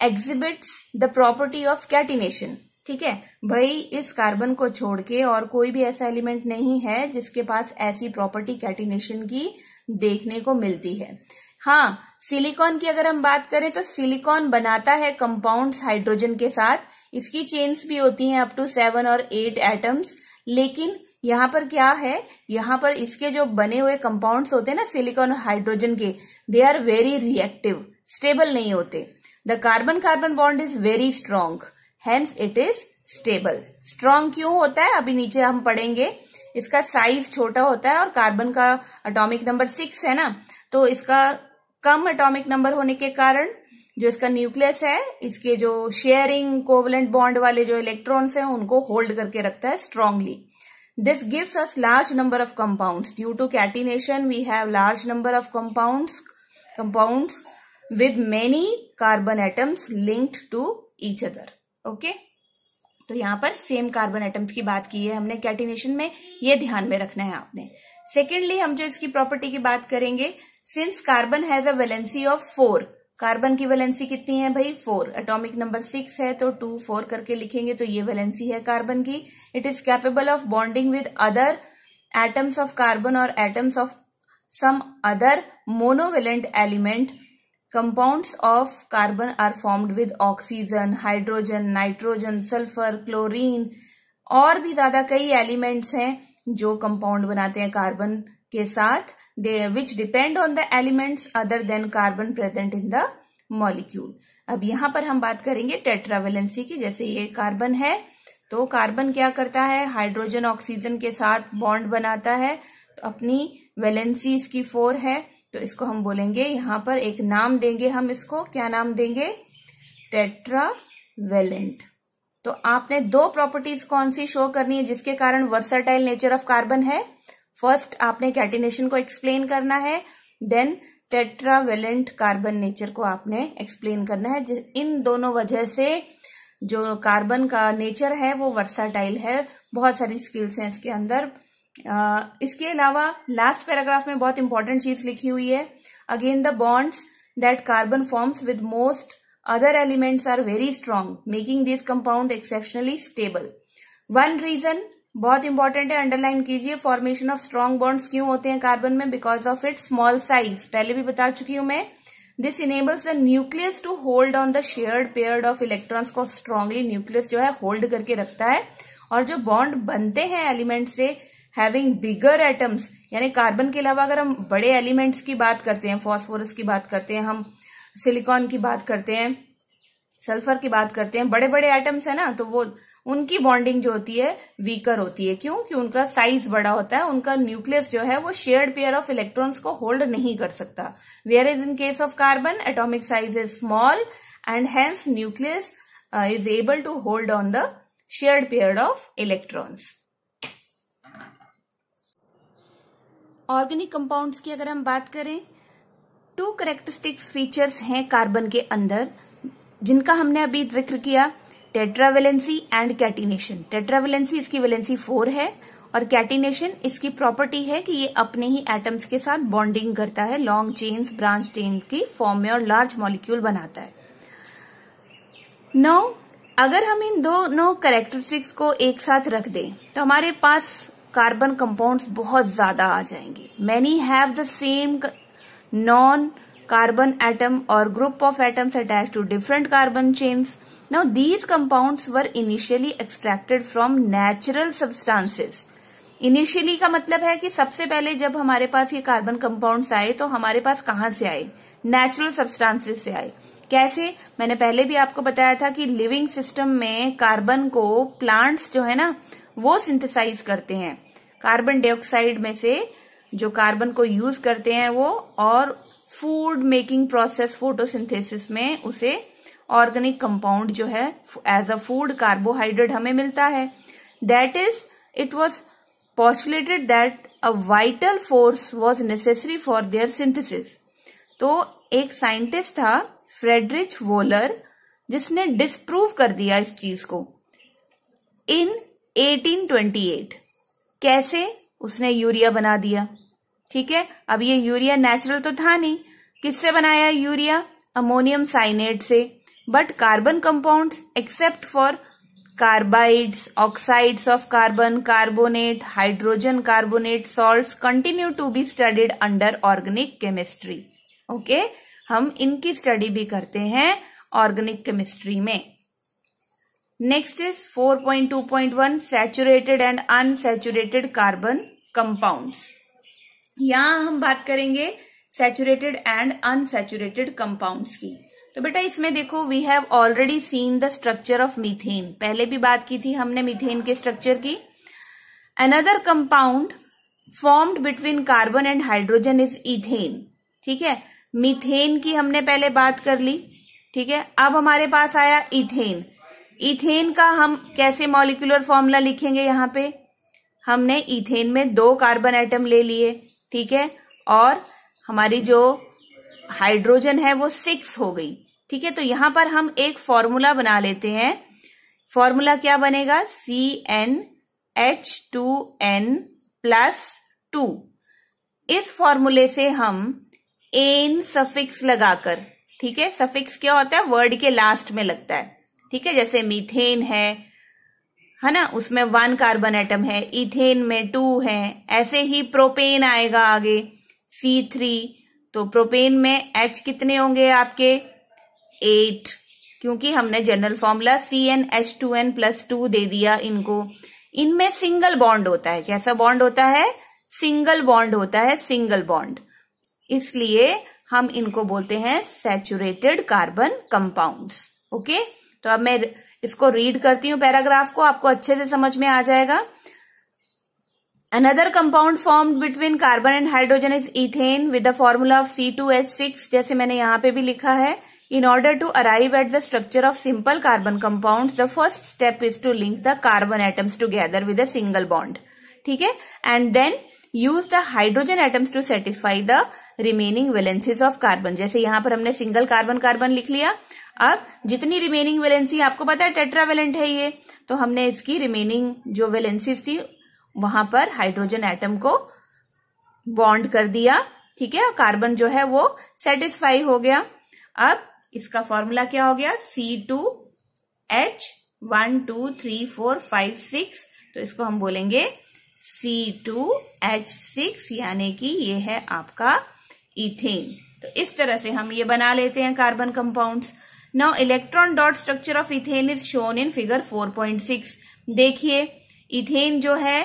exhibits the property of catenation ठीक है भाई इस कार्बन को छोड़ के और कोई भी ऐसा एलिमेंट नहीं है जिसके पास ऐसी प्रॉपर्टी कैटिनेशन की देखने को मिलती है हाँ सिलिकॉन की अगर हम बात करें तो सिलिकॉन बनाता है कंपाउंड्स हाइड्रोजन के साथ इसकी चेन्स भी होती हैं अप टू सेवन और एट एटम्स लेकिन यहाँ पर क्या है यहाँ पर इसके जो बने हुए कंपाउंड्स होते हैं ना सिलिकॉन और हाइड्रोजन के they are very reactive stable नहीं होते the carbon carbon bond is very strong hence it is stable strong क्यों होता है अभी नीचे हम पढ़ेंगे इसका साइज छोटा होता है और कार्बन का अटोमिक नंबर सिक्स है ना तो इसका कम अटोमिक नंबर होने के कारण जो इसका न्यूक्लियस है इसके जो शेयरिंग कोवलेंट बॉन्ड वाले जो इलेक्ट्रॉन्स हैं उनको होल्ड करके रखता है strongly this gives us large number of compounds due to catenation we have large number of compounds compounds with many carbon atoms linked to each other okay तो यहां पर सेम कार्बन एटम्स की बात की है हमने कैटिनेशन में ये ध्यान में रखना है आपने सेकेंडली हम जो इसकी प्रॉपर्टी की बात करेंगे since carbon has a valency of four carbon की वेलेंसी कितनी है भाई फोर एटॉमिक नंबर सिक्स है तो टू फोर करके लिखेंगे तो ये वेलेंसी है कार्बन की it is capable of bonding with other atoms of carbon और atoms of some other monovalent element Compounds of carbon are formed with oxygen, hydrogen, nitrogen, sulfur, chlorine और भी ज्यादा कई एलिमेंट्स हैं जो कंपाउंड बनाते हैं कार्बन के साथ they which depend on the elements other than carbon present in the molecule अब यहां पर हम बात करेंगे टेट्रावेलेंसी की जैसे ये कार्बन है तो कार्बन क्या करता है हाइड्रोजन ऑक्सीजन के साथ बॉन्ड बनाता है तो अपनी वेलेंसी इसकी फोर है तो इसको हम बोलेंगे यहां पर एक नाम देंगे हम इसको क्या नाम देंगे टेट्रावेलेंट तो आपने दो प्रॉपर्टीज कौन सी शो करनी है जिसके कारण वर्साटाइल नेचर ऑफ कार्बन है फर्स्ट आपने कैटिनेशन को एक्सप्लेन करना है देन टेट्रावेलेंट कार्बन नेचर को आपने एक्सप्लेन करना है इन दोनों वजह से जो कार्बन का नेचर है वो वर्साटाइल है बहुत सारी स्किल्स हैं इसके अंदर इसके अलावा लास्ट पैराग्राफ में बहुत इंपॉर्टेंट चीज लिखी हुई है again the bonds that carbon forms with most other elements are very strong making this compound exceptionally stable one reason बहुत इंपॉर्टेंट है अंडरलाइन कीजिए फॉर्मेशन ऑफ स्ट्रांग बॉन्ड्स क्यों होते हैं कार्बन में because of it small size पहले भी बता चुकी हूं मैं this enables the nucleus to hold on the shared pair of electrons को स्ट्रांगली न्यूक्लियस जो है होल्ड करके रखता है और जो बॉन्ड बनते हैं एलिमेंट से हैविंग बिगर एटम्स यानी कार्बन के अलावा अगर हम बड़े एलिमेंट्स की बात करते हैं फॉस्फोरस की बात करते हैं हम सिलिकॉन की बात करते हैं सल्फर की बात करते हैं बड़े बड़े एटम्स है ना तो वो उनकी बॉन्डिंग जो होती है वीकर होती है क्यों क्योंकि उनका साइज बड़ा होता है उनका न्यूक्लियस जो है वो शेयर्ड पेयर ऑफ इलेक्ट्रॉन्स को होल्ड नहीं कर सकता where is in case of carbon atomic size is small and hence nucleus is able to hold on the shared pair of electrons organic compounds की अगर हम बात करें टू करेक्टरिस्टिक्स फीचर्स हैं कार्बन के अंदर जिनका हमने अभी जिक्र किया टेट्रावेलेंसी एंड कैटिनेशन टेट्रावेलेंसी इसकी वेलेंसी फोर है और कैटिनेशन इसकी प्रॉपर्टी है कि ये अपने ही एटम्स के साथ बॉन्डिंग करता है लॉन्ग चेन्स ब्रांच चेन्स की फॉर्म में और लार्ज मॉलिक्यूल बनाता है नौ अगर हम इन दोनों करेक्टरिस्टिक्स को एक साथ रख दें तो हमारे पास कार्बन कंपाउंड्स बहुत ज्यादा आ जाएंगे many have the same non carbon atom और group of atoms attach to different carbon chains now these compounds were initially extracted from natural substances initially का मतलब है कि सबसे पहले जब हमारे पास ये कार्बन कंपाउंड्स आए तो हमारे पास कहाँ से आए नेचुरल सब्सटेंसेस से आए कैसे मैंने पहले भी आपको बताया था कि लिविंग सिस्टम में कार्बन को प्लांट्स जो है ना वो सिंथेसाइज करते हैं कार्बन डाइऑक्साइड में से जो कार्बन को यूज करते हैं वो और फूड मेकिंग प्रोसेस फोटोसिंथेसिस में उसे ऑर्गेनिक कंपाउंड जो है एज अ फूड कार्बोहाइड्रेट हमें मिलता है that is it was postulated that a vital force was necessary for their synthesis तो एक साइंटिस्ट था फ्रेडरिच वोलर जिसने डिस्प्रूव कर दिया इस चीज को इन 1828 कैसे उसने यूरिया बना दिया ठीक है अब ये यूरिया नेचुरल तो था नहीं किससे बनाया यूरिया अमोनियम साइनेट से but carbon compounds except for carbides oxides of carbon carbonate hydrogen carbonate salts continue to be studied under organic chemistry okay हम इनकी स्टडी भी करते हैं ऑर्गेनिक केमिस्ट्री में next is 4.2.1 saturated and unsaturated carbon compounds यहां हम बात करेंगे सैचुरेटेड एंड अनसैचुरेटेड कंपाउंड्स की तो बेटा इसमें देखो we have already seen the structure of methane पहले भी बात की थी हमने मीथेन के स्ट्रक्चर की another compound formed between carbon and hydrogen is ethane ठीक है मीथेन की हमने पहले बात कर ली ठीक है अब हमारे पास आया इथेन इथेन का हम कैसे मॉलिकुलर फॉर्मूला लिखेंगे यहाँ पे हमने इथेन में दो कार्बन एटम ले लिए ठीक है और हमारी जो हाइड्रोजन है वो सिक्स हो गई ठीक है तो यहां पर हम एक फॉर्मूला बना लेते हैं फॉर्मूला क्या बनेगा C N H two N plus two इस फॉर्मूले से हम एन सफिक्स लगाकर ठीक है सफिक्स क्या होता है वर्ड के लास्ट में लगता है ठीक है जैसे मीथेन है है ना उसमें वन कार्बन एटम है इथेन में टू है ऐसे ही प्रोपेन आएगा आगे सी थ्री तो प्रोपेन में एच कितने होंगे आपके एट क्योंकि हमने general formula C N H two N plus two दे दिया इनको इनमें सिंगल बॉन्ड होता है कैसा बॉन्ड होता है सिंगल बॉन्ड होता है सिंगल बॉन्ड इसलिए हम इनको बोलते हैं सेचुरेटेड कार्बन कंपाउंड्स ओके तो अब मैं इसको रीड करती हूं पैराग्राफ को आपको अच्छे से समझ में आ जाएगा another compound form between carbon and hydrogen is ethane with the formula of C two H six जैसे मैंने यहां पे भी लिखा है in order to arrive at the structure of simple carbon compound the first step is to link the carbon atoms together with a single bond ठीक है and then use the hydrogen atoms to satisfy the remaining valencies of carbon जैसे यहां पर हमने सिंगल कार्बन कार्बन लिख लिया अब जितनी रिमेनिंग वेलेंसी आपको पता है टेट्रावेलेंट है ये तो हमने इसकी रिमेनिंग जो वेलेंसीज थी वहां पर हाइड्रोजन एटम को बॉन्ड कर दिया ठीक है कार्बन जो है वो सेटिस्फाई हो गया अब इसका फॉर्मूला क्या हो गया C two H one two three four five six तो इसको हम बोलेंगे सी टू एच सिक्स यानी कि ये है आपका इथेन तो इस तरह से हम ये बना लेते हैं carbon compounds Now electron dot structure of ethane is shown in figure 4.6. देखिए इथेन जो है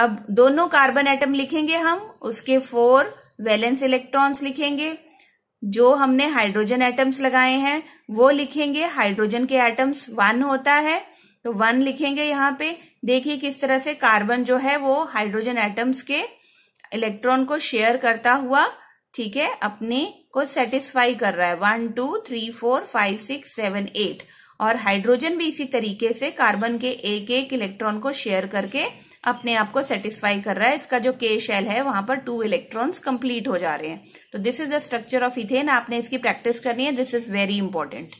अब दोनों कार्बन एटम लिखेंगे हम उसके फोर वैलेंस इलेक्ट्रॉन्स लिखेंगे जो हमने हाइड्रोजन एटम्स लगाए हैं वो लिखेंगे हाइड्रोजन के एटम्स वन होता है तो वन लिखेंगे यहाँ पे देखिए किस तरह से कार्बन जो है वो हाइड्रोजन एटम्स के इलेक्ट्रॉन को शेयर करता हुआ ठीक है अपनी को सेटिस्फाई कर रहा है one two three four five six seven eight और हाइड्रोजन भी इसी तरीके से कार्बन के एक एक इलेक्ट्रॉन को शेयर करके अपने आप को सेटिस्फाई कर रहा है इसका जो के शेल है वहां पर टू इलेक्ट्रॉन्स कंप्लीट हो जा रहे हैं तो this is the structure of ethane आपने इसकी प्रैक्टिस करनी है this is very important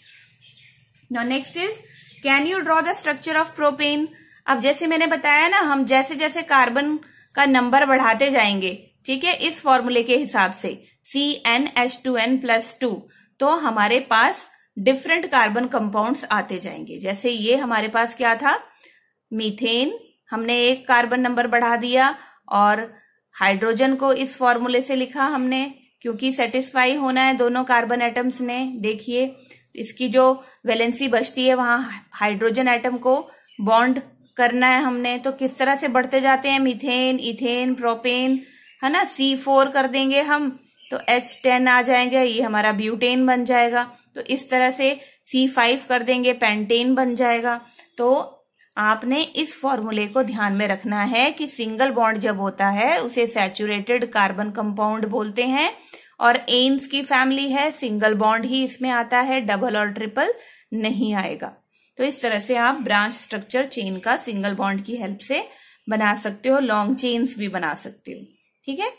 no next is can you draw the structure of propane अब जैसे मैंने बताया ना हम जैसे जैसे कार्बन का नंबर बढ़ाते जाएंगे ठीक है इस फॉर्मूले के हिसाब से C N H two N plus two तो हमारे पास डिफरेंट कार्बन कंपाउंड्स आते जाएंगे जैसे ये हमारे पास क्या था मीथेन हमने एक कार्बन नंबर बढ़ा दिया और हाइड्रोजन को इस फॉर्मूले से लिखा हमने क्योंकि सेटिस्फाई होना है दोनों कार्बन एटम्स ने देखिए इसकी जो वैलेंसी बचती है वहां हाइड्रोजन एटम को बॉन्ड करना है हमने तो किस तरह से बढ़ते जाते हैं मीथेन इथेन प्रोपेन है ना सी फोर कर देंगे हम तो एच टेन आ जाएंगे ये हमारा ब्यूटेन बन जाएगा तो इस तरह से सी फाइव कर देंगे पेंटेन बन जाएगा तो आपने इस फॉर्मूले को ध्यान में रखना है कि सिंगल बॉन्ड जब होता है उसे सैचुरेटेड कार्बन कंपाउंड बोलते हैं और एम्स की फैमिली है सिंगल बॉन्ड ही इसमें आता है डबल और ट्रिपल नहीं आएगा तो इस तरह से आप ब्रांच स्ट्रक्चर चेन का सिंगल बॉन्ड की हेल्प से बना सकते हो लॉन्ग चेन्स भी बना सकते हो ठीक है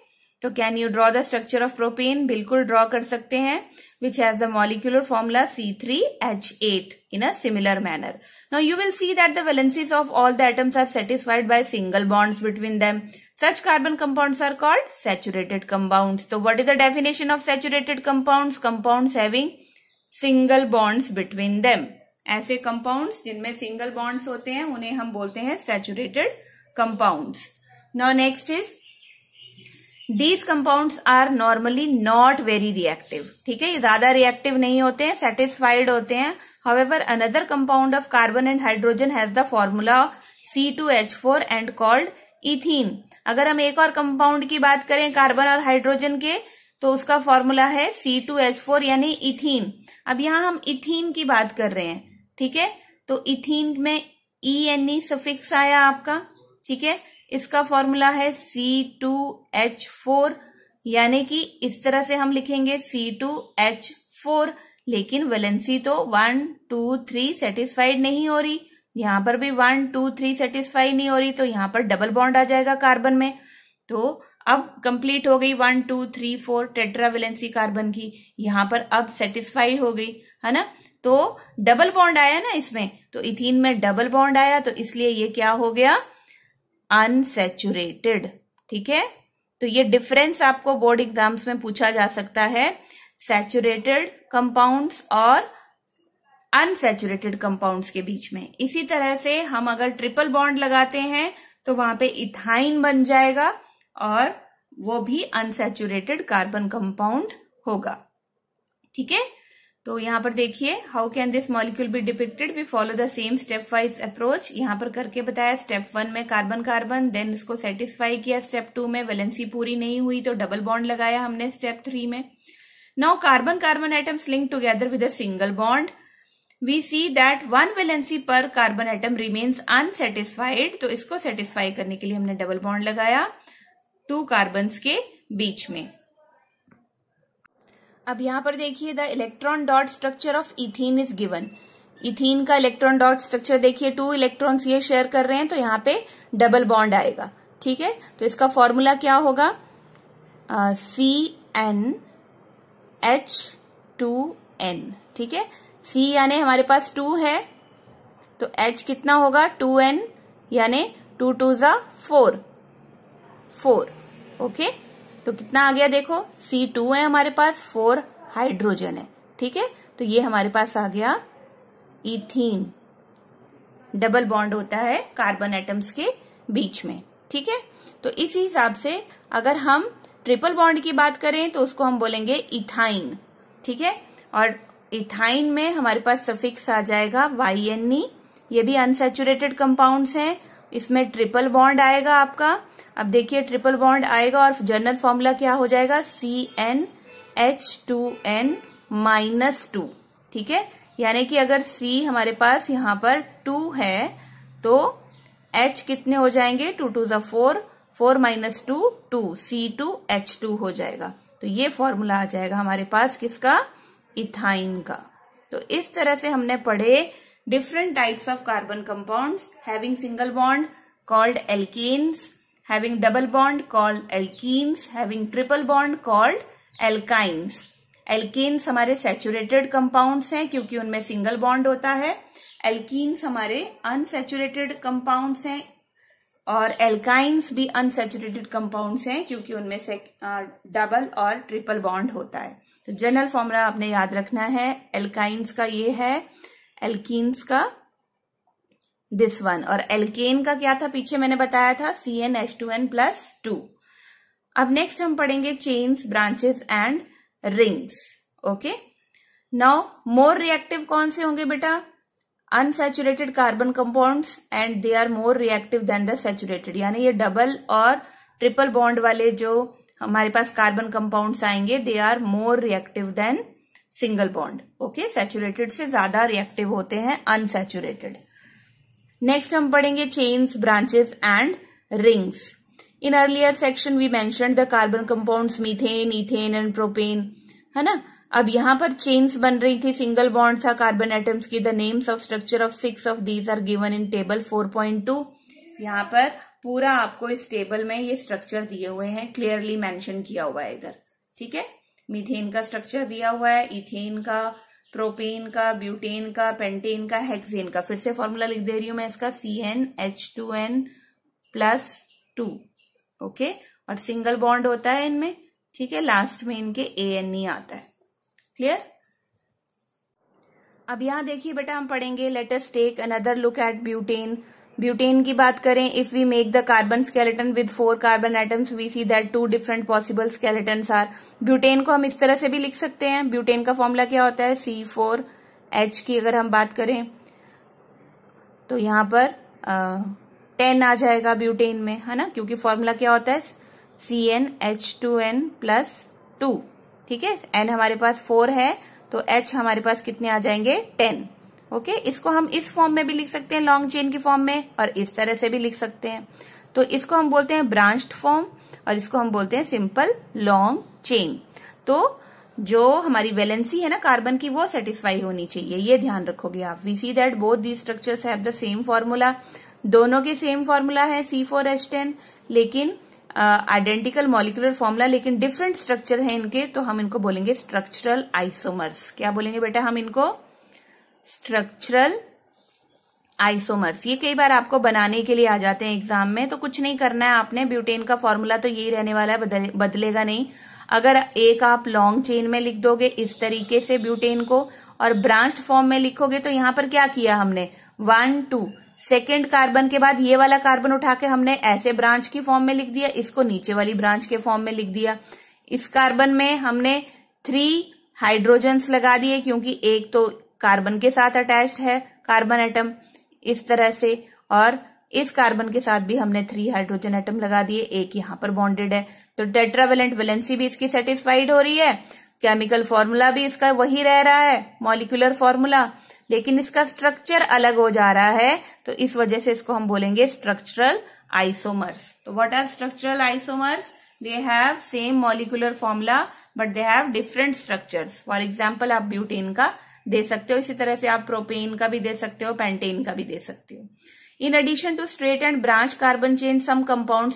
तो can you draw the structure of propane बिल्कुल ड्रॉ कर सकते हैं which has the molecular formula C three H eight in a similar manner now you will see that the valencies of all the atoms are satisfied by single bonds between them such carbon compound are called saturated compound तो what is the definition of saturated compound compound having single bonds between them ऐसे कंपाउंड्स जिनमें सिंगल बॉन्ड्स होते हैं उन्हें हम बोलते हैं saturated compounds now next is these compound are normally not very reactive ठीक है ये ज्यादा रिएक्टिव नहीं होते हैं सेटिस्फाइड होते हैं however another compound of carbon and hydrogen has the formula C two H four and called ethene अगर हम एक और कंपाउंड की बात करें कार्बन और हाइड्रोजन के तो उसका फॉर्मूला है सी टू एच फोर यानी इथीन अब यहां हम इथीन की बात कर रहे हैं ठीक है तो इथीन में ई एन ई सफिक्स आया आपका ठीक है इसका फॉर्मूला है सी टू एच फोर यानी कि इस तरह से हम लिखेंगे सी टू एच फोर लेकिन वेलेंसी तो वन टू थ्री सेटिस्फाइड नहीं हो रही यहां पर भी वन टू थ्री सेटिस्फाई नहीं हो रही तो यहां पर डबल बॉन्ड आ जाएगा कार्बन में तो अब कंप्लीट हो गई one two three four tetra valency carbon की यहां पर अब सेटिस्फाई हो गई है ना तो डबल बॉन्ड आया ना इसमें तो इथिन में डबल बॉन्ड आया तो इसलिए ये क्या हो गया अनसेचुरेटेड ठीक है तो ये डिफरेंस आपको बोर्ड एग्जाम्स में पूछा जा सकता है सेचुरेटेड कंपाउंड्स और अनसेचुरेटेड कंपाउंड्स के बीच में इसी तरह से हम अगर ट्रिपल बॉन्ड लगाते हैं तो वहां पे इथाइन बन जाएगा और वो भी अनसेचुरेटेड कार्बन कंपाउंड होगा ठीक है तो यहाँ पर देखिए how can this molecule be depicted we follow the same stepwise approach यहाँ पर करके बताया स्टेप वन में कार्बन कार्बन देन इसको सेटिस्फाई किया स्टेप टू में वैलेंसी पूरी नहीं हुई तो डबल बॉन्ड लगाया हमने स्टेप थ्री में now carbon carbon atoms link together with a single bond we see that one valency पर कार्बन आइटम रिमेन्स अनसेटिस्फाइड तो इसको सेटिस्फाई करने के लिए हमने डबल बॉन्ड लगाया टू कार्बन के बीच में अब यहाँ पर देखिए the electron dot structure of ethene is given ethene का इलेक्ट्रॉन डॉट स्ट्रक्चर देखिए टू इलेक्ट्रॉन्स ये शेयर कर रहे हैं तो यहाँ पे डबल बॉन्ड आएगा ठीक है तो इसका फॉर्मूला क्या होगा C N H two n ठीक है सी यानी हमारे पास टू है तो एच कितना होगा टू एन यानी टू टू जा फोर फोर ओके तो कितना आ गया देखो सी टू है हमारे पास फोर हाइड्रोजन है ठीक है तो ये हमारे पास आ गया इथीन डबल बॉन्ड होता है कार्बन एटम्स के बीच में ठीक है तो इस हिसाब से अगर हम ट्रिपल बॉन्ड की बात करें तो उसको हम बोलेंगे इथाइन ठीक है और इथाइन में हमारे पास सफिक्स आ जाएगा वाई एन ई ये भी अनसेचुरेटेड कंपाउंड्स हैं इसमें ट्रिपल बॉन्ड आएगा आपका अब देखिए ट्रिपल बॉन्ड आएगा और जनरल फॉर्मूला क्या हो जाएगा C N H two n minus two ठीक है यानी कि अगर C हमारे पास यहां पर टू है तो H कितने हो जाएंगे टू टू ज four four minus two two C two H two हो जाएगा तो ये फॉर्मूला आ जाएगा हमारे पास किसका इथाइन का तो इस तरह से हमने पढ़े different types of carbon compounds having single bond called alkenes having double bond called alkenes, having triple bond called alkynes. Alkanes हमारे सैचुरेटेड कंपाउंड्स हैं क्योंकि उनमें सिंगल बॉन्ड होता है एल्कीन्स हमारे अनसेचुरेटेड कंपाउंड्स हैं और एल्काइंस भी अनसेचुरेटेड कंपाउंड्स हैं क्योंकि उनमें से डबल और ट्रिपल बॉन्ड होता है तो जनरल फॉर्मूला आपने याद रखना है एल्काइंस का ये है एल्कीन्स का दिस वन और एल्केन का क्या था पीछे मैंने बताया था C N H two N plus two अब नेक्स्ट हम पढ़ेंगे chains branches and rings okay now more reactive कौन से होंगे बेटा unsaturated carbon compounds and they are more reactive than the saturated यानी ये डबल और ट्रिपल बॉन्ड वाले जो हमारे पास कार्बन कंपाउंड्स आएंगे they are more reactive than single bond okay saturated से ज्यादा रिएक्टिव होते हैं अनसेचुरेटेड नेक्स्ट हम पढ़ेंगे chains branches and rings in earlier section we mention the carbon compound methane ethane and propane है ना अब यहां पर चेन्स बन रही थी सिंगल बॉन्ड था कार्बन एटम्स की the names of structure of six of these are given in table four point two यहां पर पूरा आपको इस टेबल में ये स्ट्रक्चर दिए हुए हैं क्लियरली मैंशन किया हुआ है इधर ठीक है मिथेन का स्ट्रक्चर दिया हुआ है इथेन का प्रोपेन का ब्यूटेन का पेंटेन का हेक्सेन का फिर से फॉर्मूला लिख दे रही हूं मैं इसका C N H two N plus two okay और सिंगल बॉन्ड होता है इनमें ठीक है लास्ट में इनके ए एन ई आता है क्लियर अब यहां देखिए बेटा हम पढ़ेंगे latest take another look at butane butane की बात करें if we make the carbon skeleton with four carbon atoms we see that two different possible skeleton are butane को हम इस तरह से भी लिख सकते हैं ब्यूटेन का फॉर्मूला क्या होता है सी फोर एच की अगर हम बात करें तो यहां पर टेन आ जाएगा ब्यूटेन में है ना क्योंकि फॉर्मूला क्या होता है C N H two N plus two ठीक है एन हमारे पास फोर है तो एच हमारे पास कितने आ जाएंगे टेन ओके इसको हम इस फॉर्म में भी लिख सकते हैं लॉन्ग चेन की फॉर्म में और इस तरह से भी लिख सकते हैं तो इसको हम बोलते हैं ब्रांच्ड फॉर्म और इसको हम बोलते हैं सिंपल लॉन्ग चेन तो जो हमारी वैलेंसी है ना कार्बन की वो सेटिस्फाई होनी चाहिए ये ध्यान रखोगे आप we see that both the structure have the same formula दोनों के सेम फॉर्मूला है सी फोर एच टेन लेकिन आइडेंटिकल मॉलिकुलर फॉर्मूला लेकिन डिफरेंट स्ट्रक्चर है इनके तो हम इनको बोलेंगे स्ट्रक्चरल आइसोमर्स क्या बोलेंगे बेटा हम इनको स्ट्रक्चरल आइसोमर्स ये कई बार आपको बनाने के लिए आ जाते हैं एग्जाम में तो कुछ नहीं करना है आपने ब्यूटेन का फॉर्मूला तो यही रहने वाला है बदले, बदलेगा नहीं अगर एक आप लॉन्ग चेन में लिख दोगे इस तरीके से ब्यूटेन को और ब्रांच फॉर्म में लिखोगे तो यहां पर क्या किया हमने वन टू सेकेंड कार्बन के बाद ये वाला कार्बन उठा के हमने ऐसे ब्रांच की फॉर्म में लिख दिया इसको नीचे वाली ब्रांच के फॉर्म में लिख दिया इस कार्बन में हमने थ्री हाइड्रोजन्स लगा दिए क्योंकि एक तो कार्बन के साथ अटैच्ड है कार्बन एटम इस तरह से और इस कार्बन के साथ भी हमने थ्री हाइड्रोजन एटम लगा दिए एक यहां पर बॉन्डेड है तो टेट्रावेलेंट वेलेंसी भी इसकी सेटिस्फाइड हो रही है केमिकल फॉर्मूला भी इसका वही रह रहा है मॉलिकुलर फॉर्मूला लेकिन इसका स्ट्रक्चर अलग हो जा रहा है तो इस वजह से इसको हम बोलेंगे स्ट्रक्चरल आइसोमर्स तो what are structural isomers they have same molecular formula but they have different structures for example आप ब्यूटेन का दे सकते हो इसी तरह से आप प्रोपेन का भी दे सकते हो पेंटेन का भी दे सकते हो in addition to straight and branch carbon chain some compound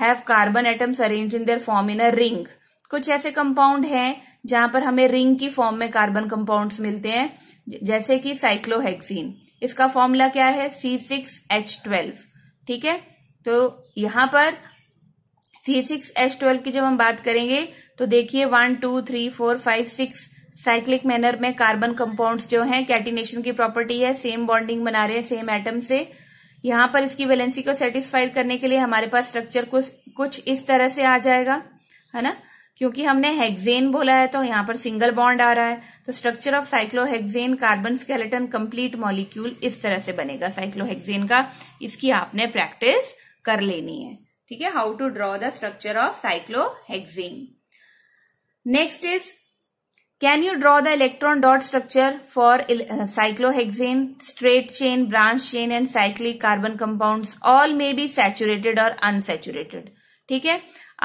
have carbon atoms arrange in their form in a ring कुछ ऐसे कंपाउंड हैं जहां पर हमें रिंग की फॉर्म में कार्बन कंपाउंड्स मिलते हैं जैसे कि साइक्लोहेक्सीन इसका फॉर्मूला क्या है सी सिक्स एच ट्वेल्व ठीक है तो यहां पर सी सिक्स एच ट्वेल्व की जब हम बात करेंगे तो देखिए one two three four five six cyclic manner में कार्बन कंपाउंड्स जो हैं कैटिनेशन की प्रॉपर्टी है सेम बॉन्डिंग बना रहे हैं सेम एटम से यहां पर इसकी वैलेंसी को सेटिस्फाइड करने के लिए हमारे पास स्ट्रक्चर कुछ कुछ इस तरह से आ जाएगा है ना क्योंकि हमने हेक्सेन बोला है तो यहां पर सिंगल बॉन्ड आ रहा है तो structure of cyclohexane carbon skeleton complete molecule इस तरह से बनेगा साइक्लोहेक्सेन का इसकी आपने प्रैक्टिस कर लेनी है ठीक है how to draw the structure of cyclohexane next is can you draw the electron dot structure for cyclohexane straight chain branch chain and cyclic carbon compounds all may be saturated और अनसेचुरेटेड ठीक है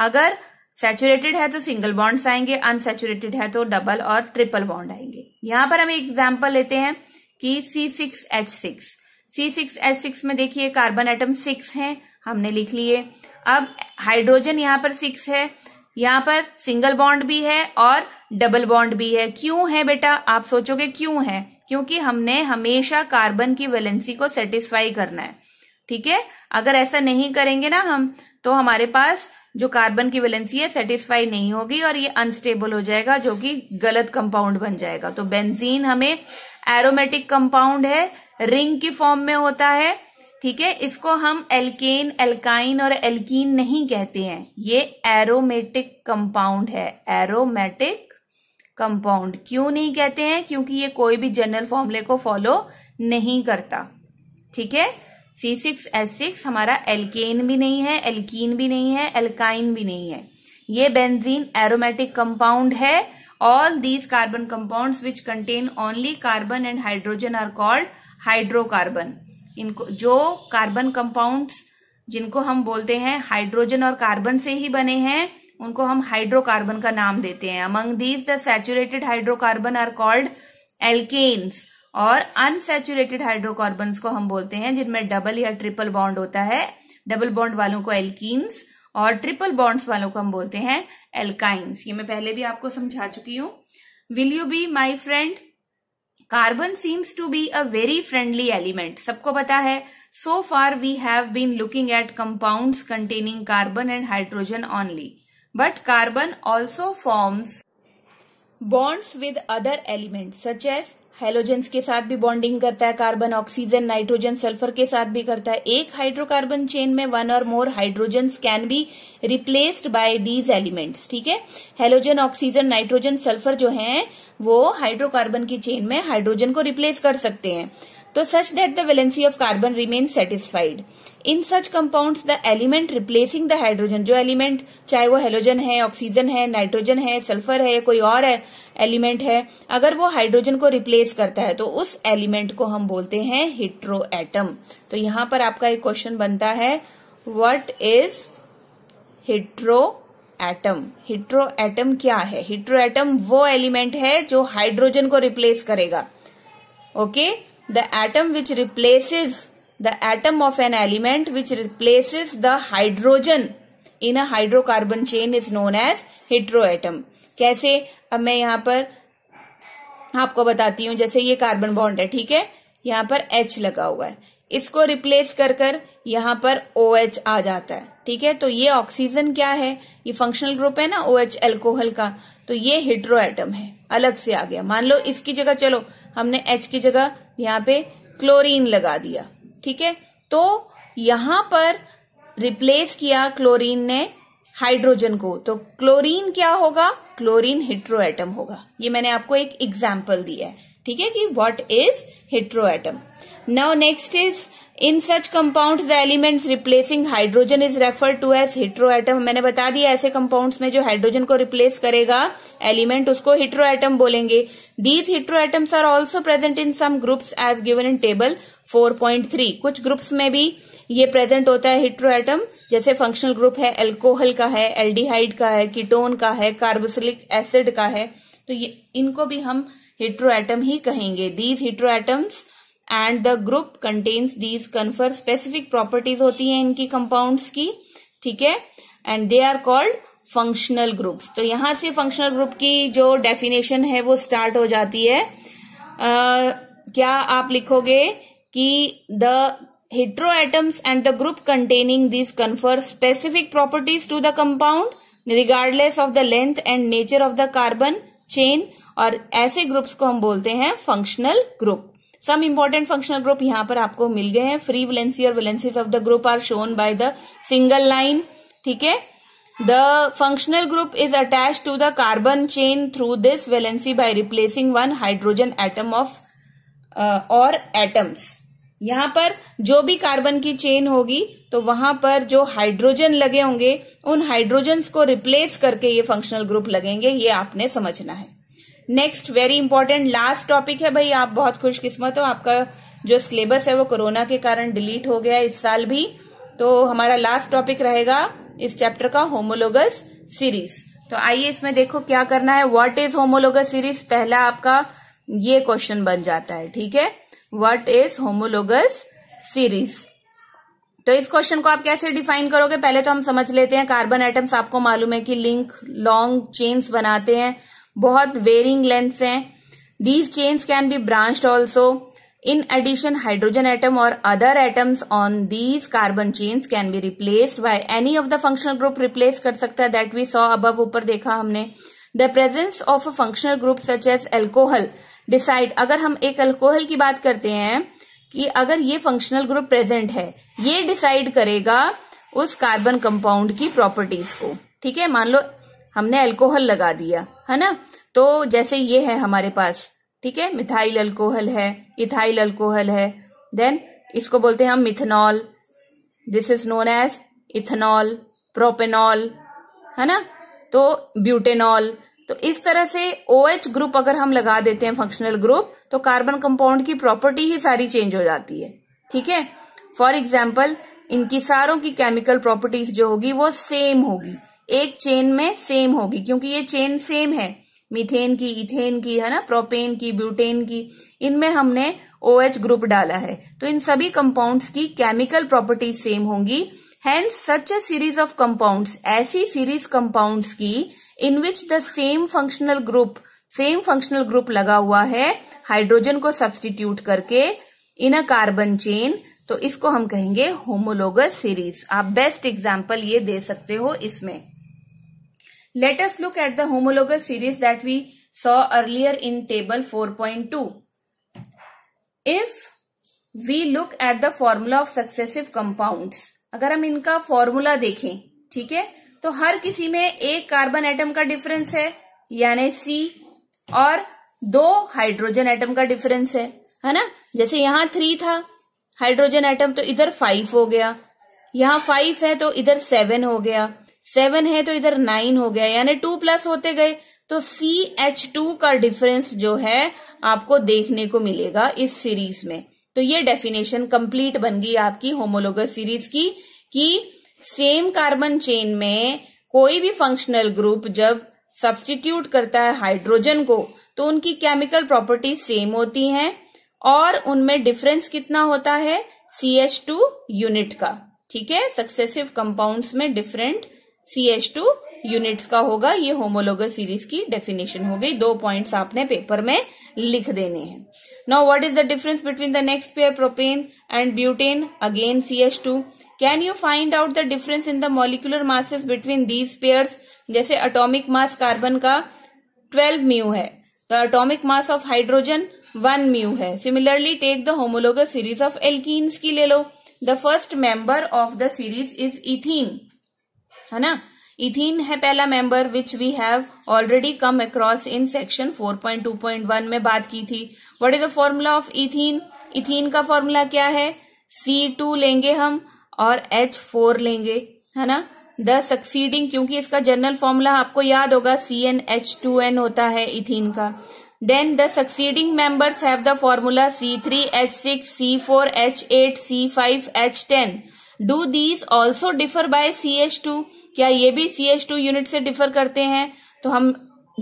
अगर सैचुरेटेड है तो सिंगल बॉन्ड आएंगे अनसेचुरेटेड है तो डबल और ट्रिपल बॉन्ड आएंगे यहां पर हम एक एग्जाम्पल लेते हैं कि C C six six six H H six में देखिए कार्बन आइटम सिक्स है हमने लिख लिए अब हाइड्रोजन यहां पर सिक्स है यहां पर सिंगल बॉन्ड भी है और डबल बॉन्ड भी है क्यों है बेटा आप सोचोगे क्यों है क्योंकि हमने हमेशा कार्बन की वैलेंसी को सेटिस्फाई करना है ठीक है अगर ऐसा नहीं करेंगे ना हम तो हमारे पास जो कार्बन की वैलेंसी है सेटिस्फाई नहीं होगी और ये अनस्टेबल हो जाएगा जो कि गलत कंपाउंड बन जाएगा तो बेंजीन हमें एरोमेटिक कंपाउंड है रिंग की फॉर्म में होता है ठीक है इसको हम एल्केन एल्काइन और एल्कीन नहीं कहते हैं ये एरोमेटिक कंपाउंड है एरोमेटिक कंपाउंड क्यों नहीं कहते हैं क्योंकि ये कोई भी जनरल फॉर्मूले को फॉलो नहीं करता ठीक है सी सिक्स एस सिक्स हमारा एल्केन भी नहीं है एल्कीन भी नहीं है एल्काइन भी नहीं है ये बेंजीन एरोमेटिक कंपाउंड है all these carbon compound which contain only carbon and hydrogen are called hydrocarbon इनको जो कार्बन कंपाउंड्स जिनको हम बोलते हैं हाइड्रोजन और कार्बन से ही बने हैं उनको हम हाइड्रोकार्बन का नाम देते हैं among these the saturated hydrocarbon are called alkanes और अनसेचुरेटेड हाइड्रोकार्बन को हम बोलते हैं जिनमें डबल या ट्रिपल बॉन्ड होता है डबल बॉन्ड वालों को एल्कीन्स और ट्रिपल बॉन्ड्स वालों को हम बोलते हैं एल्काइन्स ये मैं पहले भी आपको समझा चुकी हूँ will you be my friend carbon seems to be a very friendly element सबको पता है so far we have been looking at compound containing carbon and hydrogen only But carbon also forms bonds with other elements such as halogens के साथ भी बॉन्डिंग करता है कार्बन ऑक्सीजन नाइट्रोजन सल्फर के साथ भी करता है एक हाइड्रोकार्बन चेन में वन और more hydrogen can be replaced by these elements ठीक है हेलोजन ऑक्सीजन नाइट्रोजन सल्फर जो है वो हाइड्रोकार्बन की चेन में हाइड्रोजन को रिप्लेस कर सकते हैं तो such that the valency of carbon remain satisfied in such compound the element replacing the hydrogen जो एलिमेंट चाहे वो हेलोजन है ऑक्सीजन है नाइट्रोजन है सल्फर है कोई और है एलिमेंट है अगर वो हाइड्रोजन को रिप्लेस करता है तो उस एलिमेंट को हम बोलते हैं हिट्रो एटम तो यहां पर आपका एक क्वेश्चन बनता है what is hetero atom hetero atom क्या है हिट्रो एटम वो एलिमेंट है जो हाइड्रोजन को रिप्लेस करेगा okay the atom which replaces the atom of an element which replaces the hydrogen in a hydrocarbon chain is known as heteroatom. कैसे अब मैं यहां पर आपको बताती हूं जैसे ये कार्बन बॉन्ड है ठीक है यहां पर H लगा हुआ है इसको रिप्लेस कर कर यहां पर ओ OH आ जाता है ठीक है तो ये ऑक्सीजन क्या है ये फंक्शनल ग्रुप है ना ओ OH एल्कोहल का तो ये हिड्रो एटम है अलग से आ गया मान लो इसकी जगह चलो हमने एच की जगह यहाँ पे क्लोरीन लगा दिया ठीक है तो यहां पर रिप्लेस किया क्लोरीन ने हाइड्रोजन को तो क्लोरीन क्या होगा क्लोरीन हिट्रो एटम होगा ये मैंने आपको एक एग्जाम्पल दिया है ठीक है कि what is hetero atom now next is in such compound the elements replacing hydrogen is refer to as hetero atom मैंने बता दिया ऐसे कंपाउंड्स में जो हाइड्रोजन को रिप्लेस करेगा एलिमेंट उसको हिट्रो एटम बोलेंगे these hetero atoms are also present in some groups as given in table 4.3 कुछ ग्रुप्स में भी ये प्रेजेंट होता है हिट्रो एटम जैसे फंक्शनल ग्रुप है एल्कोहल का है एल्डिहाइड का है कीटोन का है कार्बोसिलिक एसिड का है तो ये इनको भी हम हिट्रो एटम ही कहेंगे these hetero atoms and the group contains these confer specific properties होती है इनकी कंपाउंड्स की ठीक है and they are called functional groups तो यहां से फंक्शनल ग्रुप की जो डेफिनेशन है वो स्टार्ट हो जाती है uh, क्या आप लिखोगे कि the hetero atoms and the group containing these confer specific properties to the compound regardless of the length and nature of the carbon chain और ऐसे ग्रुप्स को हम बोलते हैं functional group some important functional group यहां पर आपको मिल गए हैं फ्री वेलेंसी और valencies of the group are shown by the single line ठीक है the functional group is attach to the carbon chain through this valency by replacing one hydrogen atom of और एटम्स यहाँ पर जो भी कार्बन की चेन होगी तो वहां पर जो हाइड्रोजन लगे होंगे उन हाइड्रोजन को रिप्लेस करके ये फंक्शनल ग्रुप लगेंगे ये आपने समझना है next very important last topic है भाई आप बहुत खुशकिस्मत हो आपका जो सिलेबस है वो कोरोना के कारण डिलीट हो गया इस साल भी तो हमारा लास्ट टॉपिक रहेगा इस चैप्टर का होमोलोगस सीरीज तो आइए इसमें देखो क्या करना है व्हाट इज होमोलोगस सीरीज पहला आपका ये क्वेश्चन बन जाता है ठीक है व्हाट इज होमोलोगस सीरीज तो इस क्वेश्चन को आप कैसे डिफाइन करोगे पहले तो हम समझ लेते हैं कार्बन एटम्स आपको मालूम है कि लिंक लॉन्ग चेन्स बनाते हैं बहुत वेरिंग लेंथ हैं these chains can be branch also in addition hydrogen atom और other atoms on these carbon chains can be replaced by any of the functional group replace कर सकता है दैट वी सॉ अब ऊपर देखा हमने the presence of a functional group such as alcohol decide अगर हम एक अल्कोहल की बात करते हैं कि अगर ये फंक्शनल ग्रुप प्रेजेंट है ये डिसाइड करेगा उस कार्बन कंपाउंड की प्रॉपर्टीज को ठीक है मान लो हमने एल्कोहल लगा दिया है ना तो जैसे ये है हमारे पास ठीक है मिथाइल अल्कोहल है इथाइल अल्कोहल है देन इसको बोलते हैं हम methanol this is known as ethanol propanol है ना तो ब्यूटेनॉल तो इस तरह से ओ OH ग्रुप अगर हम लगा देते हैं फंक्शनल ग्रुप तो कार्बन कंपाउंड की प्रॉपर्टी ही सारी चेंज हो जाती है ठीक है फॉर एग्जाम्पल इनकी सारों की केमिकल प्रॉपर्टीज जो होगी वो सेम होगी एक चेन में सेम होगी क्योंकि ये चेन सेम है मीथेन की इथेन की है ना प्रोपेन की ब्यूटेन की इनमें हमने ओ OH ग्रुप डाला है तो इन सभी कंपाउंड्स की केमिकल प्रॉपर्टी सेम होंगी hence such a series of compounds ऐसी सीरीज कंपाउंड्स की in which the same functional group same functional group लगा हुआ है हाइड्रोजन को सब्सटीट्यूट करके इन अ कार्बन चेन तो इसको हम कहेंगे होमोलोगस सीरीज आप बेस्ट एग्जाम्पल ये दे सकते हो इसमें Let us look at the homologous series that we saw earlier in table 4.2. If we look at the formula of successive compounds, अगर हम इनका फॉर्मूला देखें ठीक है तो हर किसी में एक कार्बन एटम का डिफरेंस है यानी सी और दो हाइड्रोजन एटम का डिफरेंस है है ना जैसे यहाँ थ्री था हाइड्रोजन एटम तो इधर फाइव हो गया यहाँ फाइव है तो इधर सेवन हो गया सेवन है तो इधर नाइन हो गया यानी टू प्लस होते गए तो सी एच टू का डिफरेंस जो है आपको देखने को मिलेगा इस सीरीज में तो ये डेफिनेशन कंप्लीट बन गई आपकी होमोलोगस सीरीज की कि सेम कार्बन चेन में कोई भी फंक्शनल ग्रुप जब सब्सटीट्यूट करता है हाइड्रोजन को तो उनकी केमिकल प्रॉपर्टी सेम होती हैं और उनमें डिफरेंस कितना होता है सी एच टू यूनिट का ठीक है सक्सेसिव कंपाउंड्स में different C H two units का होगा ये होमोलोगस सीरीज की डेफिनेशन हो गई दो पॉइंट्स आपने पेपर में लिख देने हैं no what is the difference between the next pair propane and butane again C H two can you find out the difference in the molecular masses between these pair जैसे अटोमिक मास कार्बन का ट्वेल्व म्यू है atomic mass of hydrogen one mu है similarly take the homologous series of एल्किस की ले लो the first member of the series is ethene है ना इथीन है पहला member which we have already come across in section 4.2.1 में बात की थी what is the formula of ethene ethene का फॉर्मूला क्या है C2 लेंगे हम और H4 लेंगे है ना द सक्सीडिंग क्योंकि इसका जनरल फॉर्मूला आपको याद होगा C N H two N होता है इथीन का then the succeeding members have the formula C three H six C four H eight C five H ten do these also differ by C H two क्या ये भी सी एच टू यूनिट से डिफर करते हैं तो हम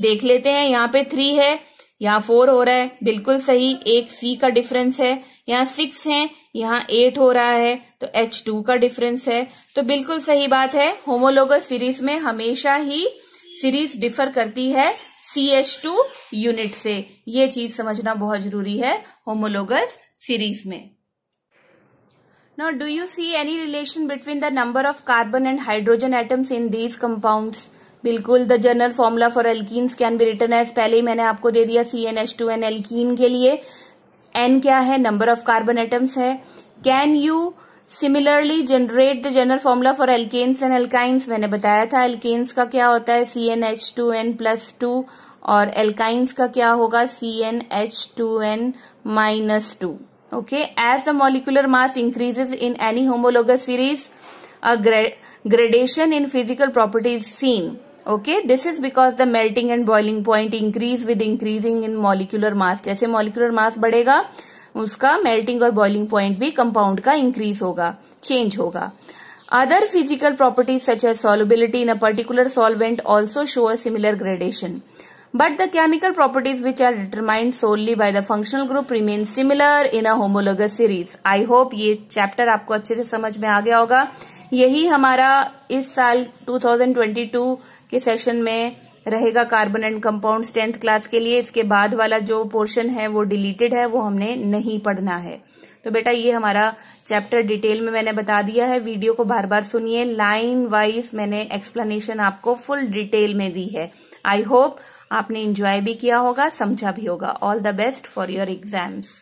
देख लेते हैं यहाँ पे थ्री है यहाँ फोर हो रहा है बिल्कुल सही एक सी का डिफरेंस है यहाँ सिक्स है यहाँ एट हो रहा है तो एच टू का डिफरेंस है तो बिल्कुल सही बात है होमोलोगस सीरीज में हमेशा ही सीरीज डिफर करती है सी एच टू यूनिट से ये चीज समझना बहुत जरूरी है होमोलोगस सीरीज में Now, do you see any relation between the number of carbon and hydrogen atoms in these compounds? बिल्कुल the general formula for alkenes can be written as पहले ही मैंने आपको दे दिया C N H two N alkene के लिए एन क्या है नंबर ऑफ कार्बन एटम्स है can you similarly generate the general formula for alkanes and alkynes मैंने बताया था एल्केन्स का क्या होता है C N H two N plus two और एल्काइंस का क्या होगा C N H two n minus two Okay, as the molecular mass increases in any homologous series, a gra gradation in physical properties seen. Okay, this is because the melting and boiling point increase with increasing in molecular mass. जैसे molecular mass बढ़ेगा उसका melting और boiling point भी compound का increase होगा change होगा Other physical properties such as solubility in a particular solvent also show a similar gradation. but the chemical properties which are determined solely by the functional group remain similar in a homologous series. I hope ये chapter आपको अच्छे से समझ में आ गया होगा यही हमारा इस साल 2022 के सेशन में रहेगा carbon and compound tenth class के लिए इसके बाद वाला जो पोर्शन है वो डिलीटेड है वो हमने नहीं पढ़ना है तो बेटा ये हमारा चैप्टर डिटेल में मैंने बता दिया है वीडियो को बार बार सुनिए लाइन वाइज मैंने एक्सप्लेनेशन आपको फुल डिटेल में दी है आई होप आपने इंजॉय भी किया होगा समझा भी होगा all the best for your exams